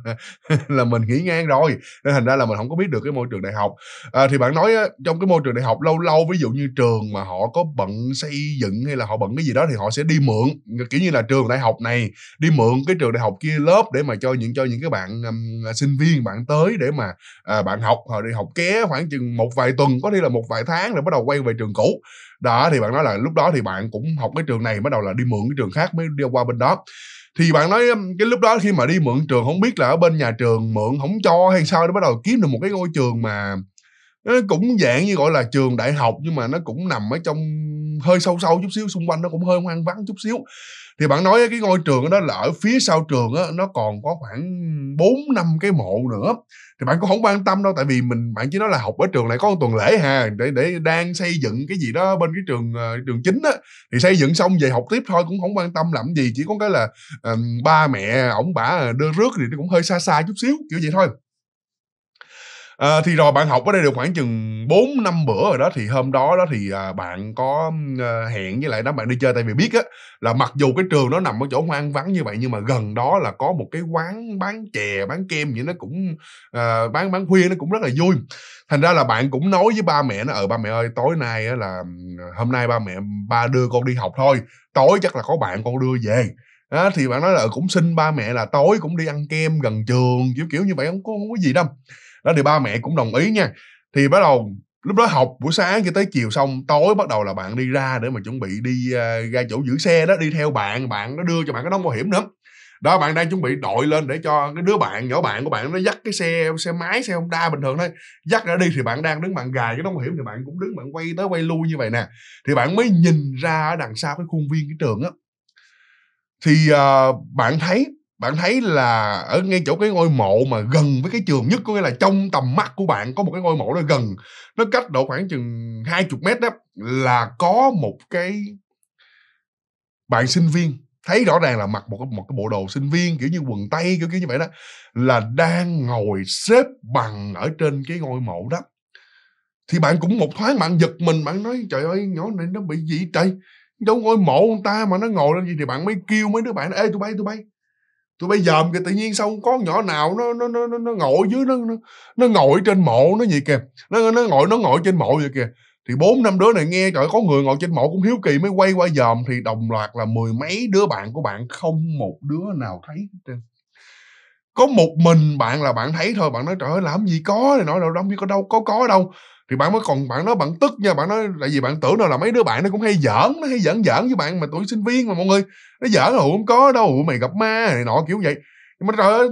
là mình nghỉ ngang rồi nên thành ra là mình không có biết được cái môi trường đại học à, thì bạn nói trong cái môi trường đại học lâu lâu ví dụ như trường mà họ có bận xây dựng hay là họ bận cái gì đó thì họ sẽ đi mượn kiểu như là trường đại học này đi mượn cái trường đại học kia lớp để mà cho những cho những cái bạn um, sinh viên bạn tới để mà à, bạn học họ đi học ké khoảng chừng một vài tuần tuần có thể là một vài tháng rồi bắt đầu quay về trường cũ đó thì bạn nói là lúc đó thì bạn cũng học cái trường này bắt đầu là đi mượn cái trường khác mới đi qua bên đó thì bạn nói cái lúc đó khi mà đi mượn trường không biết là ở bên nhà trường mượn không cho hay sao để bắt đầu kiếm được một cái ngôi trường mà nó cũng dạng như gọi là trường đại học nhưng mà nó cũng nằm ở trong hơi sâu sâu chút xíu xung quanh nó cũng hơi hoang vắng chút xíu thì bạn nói cái ngôi trường đó là ở phía sau trường đó, nó còn có khoảng bốn năm cái mộ nữa thì bạn cũng không quan tâm đâu tại vì mình bạn chỉ nói là học ở trường này có một tuần lễ hà để để đang xây dựng cái gì đó bên cái trường ờ, trường chính á thì xây dựng xong về học tiếp thôi cũng không quan tâm làm gì chỉ có cái là um, ba mẹ ổng bả đưa rước thì nó cũng hơi xa xa chút xíu kiểu vậy thôi À, thì rồi bạn học ở đây được khoảng chừng 4 năm bữa rồi đó thì hôm đó đó thì à, bạn có à, hẹn với lại đám bạn đi chơi tại vì biết á là mặc dù cái trường nó nằm ở chỗ hoang vắng như vậy nhưng mà gần đó là có một cái quán bán chè, bán kem gì nó cũng à, bán bán khuya nó cũng rất là vui. Thành ra là bạn cũng nói với ba mẹ nó ở ừ, ba mẹ ơi tối nay á, là hôm nay ba mẹ ba đưa con đi học thôi, tối chắc là có bạn con đưa về à, thì bạn nói là ừ, cũng xin ba mẹ là tối cũng đi ăn kem gần trường kiểu kiểu như vậy không có không có gì đâu đó thì ba mẹ cũng đồng ý nha thì bắt đầu lúc đó học buổi sáng cho tới chiều xong tối bắt đầu là bạn đi ra để mà chuẩn bị đi ờ, ra chỗ giữ xe đó đi theo bạn bạn nó đưa cho bạn cái nón bảo hiểm nữa đó bạn đang chuẩn bị đội lên để cho cái đứa bạn nhỏ bạn của bạn nó dắt cái xe xe máy xe honda bình thường thôi dắt ra đi thì bạn đang đứng bạn gài cái nón bảo hiểm thì bạn cũng đứng bạn quay tới quay lui như vậy nè thì bạn mới nhìn ra ở đằng sau cái khuôn viên cái trường á thì uh, bạn thấy bạn thấy là ở ngay chỗ cái ngôi mộ mà gần với cái trường nhất có nghĩa là trong tầm mắt của bạn có một cái ngôi mộ nó gần nó cách độ khoảng chừng hai chục mét đó là có một cái bạn sinh viên thấy rõ ràng là mặc một cái một cái bộ đồ sinh viên kiểu như quần tây kiểu kiểu như vậy đó là đang ngồi xếp bằng ở trên cái ngôi mộ đó thì bạn cũng một thoáng bạn giật mình bạn nói trời ơi nhỏ này nó bị gì trời đâu ngôi mộ ông ta mà nó ngồi lên gì thì bạn mới kêu mấy đứa bạn ê tụi bay tụi bay tôi bây giờ kìa tự nhiên xong con nhỏ nào nó nó nó nó ngồi dưới nó nó, nó ngồi trên mộ nó gì kìa nó nó ngồi nó ngồi trên mộ vậy kìa thì bốn năm đứa này nghe trời có người ngồi trên mộ cũng hiếu kỳ mới quay qua dòm thì đồng loạt là mười mấy đứa bạn của bạn không một đứa nào thấy trên có một mình bạn là bạn thấy thôi bạn nói trời ơi làm gì có này nói đâu đâu có đâu có có đâu thì bạn mới còn bạn nói bạn tức nha bạn nói tại vì bạn tưởng đâu là mấy đứa bạn nó cũng hay giỡn nó hay giỡn giỡn với bạn mà tuổi sinh viên mà mọi người nó giỡn là không có đâu mày gặp ma này nọ kiểu vậy nhưng mà trời ơi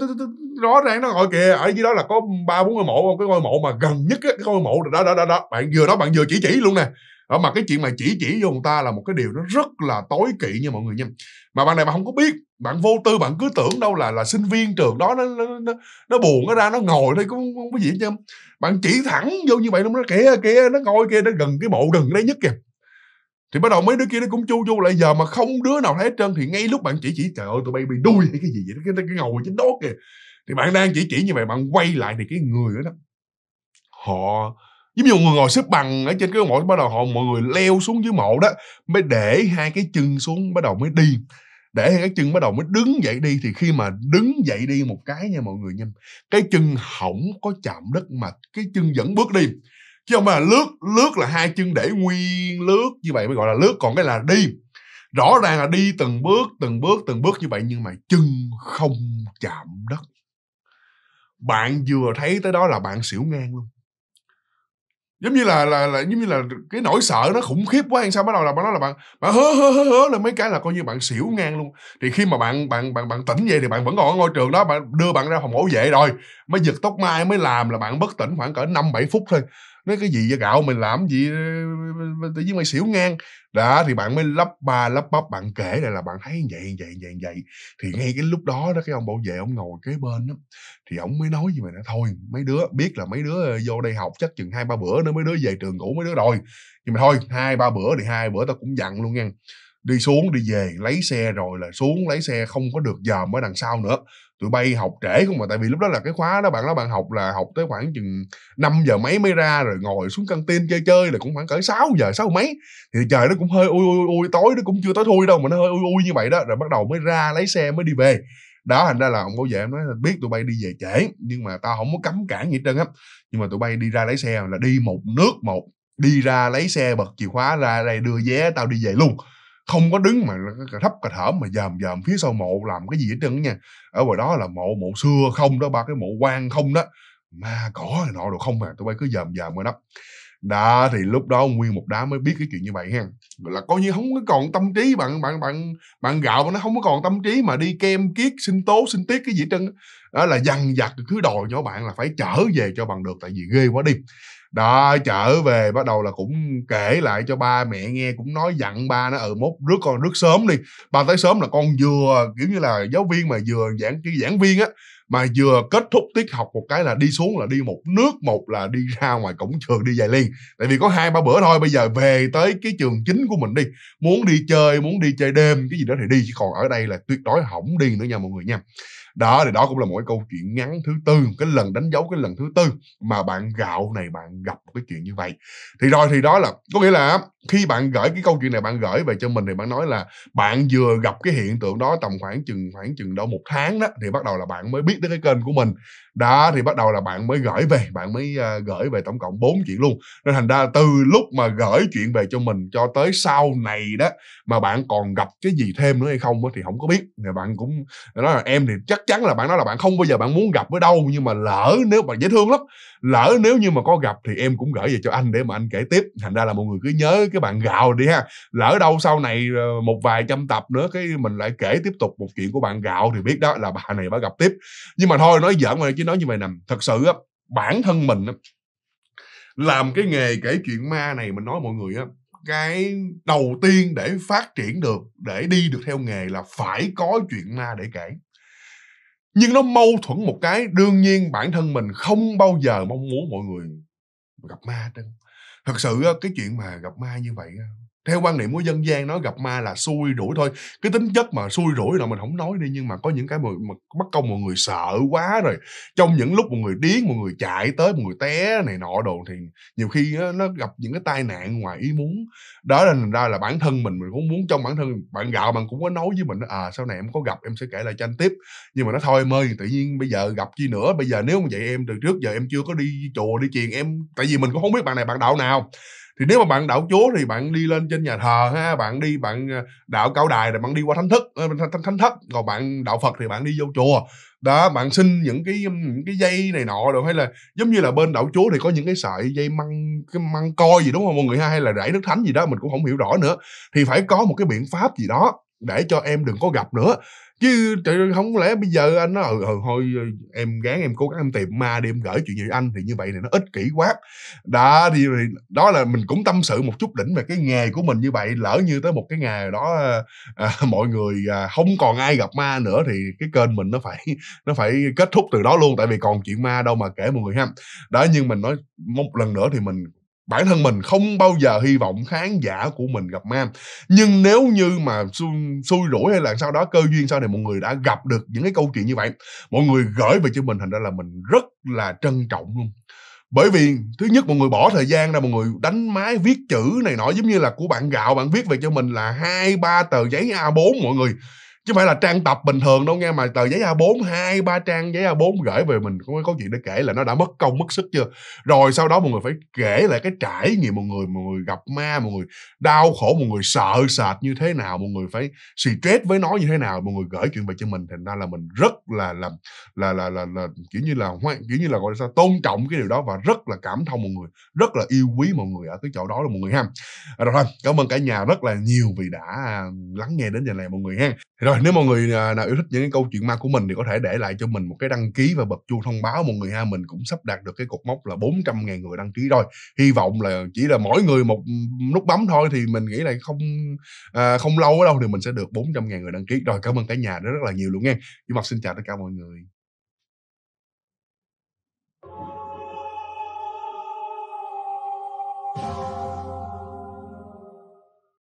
rõ ràng nó ngồi kìa ở dưới đó là có ba bốn ngôi mộ không cái ngôi mộ mà gần nhất cái ngôi mộ đó đó đó đó bạn vừa đó bạn vừa chỉ chỉ luôn nè đó ờ, mà cái chuyện mà chỉ chỉ vô người ta là một cái điều nó rất là tối kỵ nha mọi người nha mà bạn này bạn không có biết bạn vô tư bạn cứ tưởng đâu là là sinh viên trường đó nó nó nó, nó buồn nó ra nó ngồi đây cũng không có gì hết bạn chỉ thẳng vô như vậy nó nói kìa kìa nó ngồi kia nó gần cái mộ gần đấy nhất kìa thì bắt đầu mấy đứa kia nó cũng chu chu lại giờ mà không đứa nào thấy hết trơn thì ngay lúc bạn chỉ chỉ trời ơi tụi bay bị đuôi hay cái gì vậy cái, cái ngồi trên đó kìa thì bạn đang chỉ chỉ như vậy bạn quay lại thì cái người đó họ giống như người ngồi xếp bằng ở trên cái mộ bắt đầu họ mọi người leo xuống dưới mộ đó mới để hai cái chân xuống bắt đầu mới đi để cái chân bắt đầu mới đứng dậy đi thì khi mà đứng dậy đi một cái nha mọi người nha cái chân hỏng có chạm đất mà cái chân vẫn bước đi chứ không phải là lướt lướt là hai chân để nguyên lướt như vậy mới gọi là lướt còn cái là đi rõ ràng là đi từng bước từng bước từng bước như vậy nhưng mà chân không chạm đất bạn vừa thấy tới đó là bạn xỉu ngang luôn giống như là là là giống như là cái nỗi sợ nó khủng khiếp quá hay sao bắt đầu là bạn nói là bạn bạn hớ hớ hớ hớ là mấy cái là coi như bạn xỉu ngang luôn thì khi mà bạn bạn bạn bạn tỉnh vậy thì bạn vẫn còn ở ngôi trường đó bạn đưa bạn ra phòng bảo vệ rồi mới giật tóc mai mới làm là bạn bất tỉnh khoảng cỡ năm bảy phút thôi nói cái gì vậy gạo mày làm gì ờ, ờ, ờ, tự nhiên mày xỉu ngang đã thì bạn mới lắp ba lắp bắp bạn kể lại là bạn thấy vậy vậy vậy vậy thì ngay cái lúc đó đó cái ông bảo vệ ông ngồi kế bên đó thì ông mới nói với mày là thôi mấy đứa biết là mấy đứa vô đây học chắc chừng hai ba bữa nữa mấy đứa về trường cũ mấy đứa rồi nhưng mà thôi hai ba bữa thì hai bữa tao cũng dặn luôn nha đi xuống đi về lấy xe rồi là xuống lấy xe không có được giờ mới đằng sau nữa tụi bay học trễ không mà tại vì lúc đó là cái khóa đó bạn đó bạn học là học tới khoảng chừng 5 giờ mấy mới ra rồi ngồi xuống căng tin chơi chơi là cũng khoảng cỡ 6 giờ 6 mấy thì trời nó cũng hơi ui ui ui tối nó cũng chưa tối thui đâu mà nó hơi ui ui như vậy đó rồi bắt đầu mới ra lấy xe mới đi về đó thành ra là ông bảo vệ em nói là biết tụi bay đi về trễ nhưng mà tao không có cấm cản gì hết trơn á nhưng mà tụi bay đi ra lấy xe là đi một nước một đi ra lấy xe bật chìa khóa ra đây đưa vé tao đi về luôn không có đứng mà thấp cà thở mà dòm dòm phía sau mộ làm cái gì hết trơn nha ở ngoài đó là mộ mộ xưa không đó ba cái mộ quan không đó ma cỏ nọ đồ không mà tụi bay cứ dòm dòm rồi đó đó thì lúc đó nguyên một đám mới biết cái chuyện như vậy ha là coi như không có còn tâm trí bạn bạn bạn bạn gạo nó không có còn tâm trí mà đi kem kiết sinh tố sinh tiết cái gì trơn đó là dằn vặt cứ đòi nhỏ bạn là phải trở về cho bằng được tại vì ghê quá đi đó trở về bắt đầu là cũng kể lại cho ba mẹ nghe cũng nói dặn ba nó ừ mốt rước con rước sớm đi ba tới sớm là con vừa kiểu như là giáo viên mà vừa giảng cái giảng viên á mà vừa kết thúc tiết học một cái là đi xuống là đi một nước một là đi ra ngoài cổng trường đi dài liền tại vì có hai ba bữa thôi bây giờ về tới cái trường chính của mình đi muốn đi chơi muốn đi chơi đêm cái gì đó thì đi chứ còn ở đây là tuyệt đối hỏng đi nữa nha mọi người nha đó thì đó cũng là một cái câu chuyện ngắn thứ tư cái lần đánh dấu cái lần thứ tư mà bạn gạo này bạn gặp một cái chuyện như vậy thì rồi thì đó là có nghĩa là khi bạn gửi cái câu chuyện này bạn gửi về cho mình thì bạn nói là bạn vừa gặp cái hiện tượng đó tầm khoảng chừng khoảng chừng đâu một tháng đó thì bắt đầu là bạn mới biết tới cái kênh của mình đó thì bắt đầu là bạn mới gửi về bạn mới uh, gửi về tổng cộng 4 chuyện luôn nên thành ra từ lúc mà gửi chuyện về cho mình cho tới sau này đó mà bạn còn gặp cái gì thêm nữa hay không đó, thì không có biết thì bạn cũng nói là em thì chắc chắn là bạn nói là bạn không bao giờ bạn muốn gặp với đâu nhưng mà lỡ nếu mà dễ thương lắm lỡ nếu như mà có gặp thì em cũng gửi về cho anh để mà anh kể tiếp thành ra là mọi người cứ nhớ cái bạn gạo đi ha lỡ đâu sau này ờ, một vài trăm tập nữa cái mình lại kể tiếp tục một chuyện của bạn gạo thì biết đó là bà này mới gặp tiếp nhưng mà thôi nói giỡn mà chứ nói như vậy nè thật sự á bản thân mình á làm cái nghề kể chuyện ma này mình nói mọi người á cái đầu tiên để phát triển được để đi được theo nghề là phải có chuyện ma để kể nhưng nó mâu thuẫn một cái đương nhiên bản thân mình không bao giờ mong muốn mọi người gặp ma trên thật sự cái chuyện mà gặp ma như vậy theo quan niệm của dân gian nó gặp ma là xui rủi thôi cái tính chất mà xui rủi là mình không nói đi nhưng mà có những cái mà, mà bắt công mọi người sợ quá rồi trong những lúc một người điếng một người chạy tới một người té này nọ đồ thì nhiều khi á, nó gặp những cái tai nạn ngoài ý muốn đó là thành ra là bản thân mình mình cũng muốn trong bản thân bạn gạo bạn cũng có nói với mình à sau này em có gặp em sẽ kể lại cho anh tiếp nhưng mà nó thôi em ơi tự nhiên bây giờ gặp chi nữa bây giờ nếu như vậy em từ trước giờ em chưa có đi chùa đi chiền em tại vì mình cũng không biết bạn này bạn đạo nào thì nếu mà bạn đạo chúa thì bạn đi lên trên nhà thờ ha bạn đi bạn ờ, đạo cao đài rồi bạn đi qua thánh thất, ờ, thánh, thánh thất còn bạn đạo phật thì bạn đi vô chùa đó bạn xin những cái những cái dây này nọ rồi hay là giống như là bên đạo chúa thì có những cái sợi dây măng cái măng coi gì đúng không mọi người ha hay là rải nước thánh gì đó mình cũng không hiểu rõ nữa thì phải có một cái biện pháp gì đó để cho em đừng có gặp nữa chứ không lẽ bây giờ anh nói ừ, ừ thôi ừ, em gán em cố gắng em tìm ma đi em gửi chuyện gì anh thì như vậy thì nó ích kỷ quá đó thì đó là mình cũng tâm sự một chút đỉnh về cái nghề của mình như vậy lỡ như tới một cái ngày đó à, mọi người à, không còn ai gặp ma nữa thì cái kênh mình nó phải nó phải kết thúc từ đó luôn tại vì còn chuyện ma đâu mà kể mọi người ha đó nhưng mình nói một lần nữa thì mình bản thân mình không bao giờ hy vọng khán giả của mình gặp man nhưng nếu như mà xui, xui rủi hay là sau đó cơ duyên sau này mọi người đã gặp được những cái câu chuyện như vậy mọi người gửi về cho mình thành ra là mình rất là trân trọng luôn bởi vì thứ nhất mọi người bỏ thời gian ra mọi người đánh máy viết chữ này nọ giống như là của bạn gạo bạn viết về cho mình là hai ba tờ giấy a 4 mọi người chứ phải là trang tập bình thường đâu nghe mà tờ giấy A4 hai ba trang giấy A4 gửi về mình có có chuyện để kể là nó đã mất công mất sức chưa rồi sau đó mọi người phải kể lại cái trải nghiệm một người một người gặp ma một người đau khổ một người sợ sệt như thế nào một người phải stress với nó như thế nào một người gửi chuyện về cho mình thành ra là mình rất là làm là là, là là là kiểu như là hoan kiểu như là gọi là sao tôn trọng cái điều đó và rất là cảm thông một người rất là yêu quý mọi người ở cái chỗ đó là một người ha à, rồi thôi cảm ơn cả nhà rất là nhiều vì đã à, lắng nghe đến giờ này mọi người ha rồi rồi nếu mọi người à, nào yêu thích những cái câu chuyện ma của mình thì có thể để lại cho mình một cái đăng ký và bật chuông thông báo mọi người ha mình cũng sắp đạt được cái cột mốc là 400 ngàn người đăng ký rồi hy vọng là chỉ là mỗi người một nút bấm thôi thì mình nghĩ là không à, không lâu ở đâu thì mình sẽ được 400 ngàn người đăng ký rồi cảm ơn cả nhà rất là nhiều luôn nha nhưng mà xin chào tất cả mọi người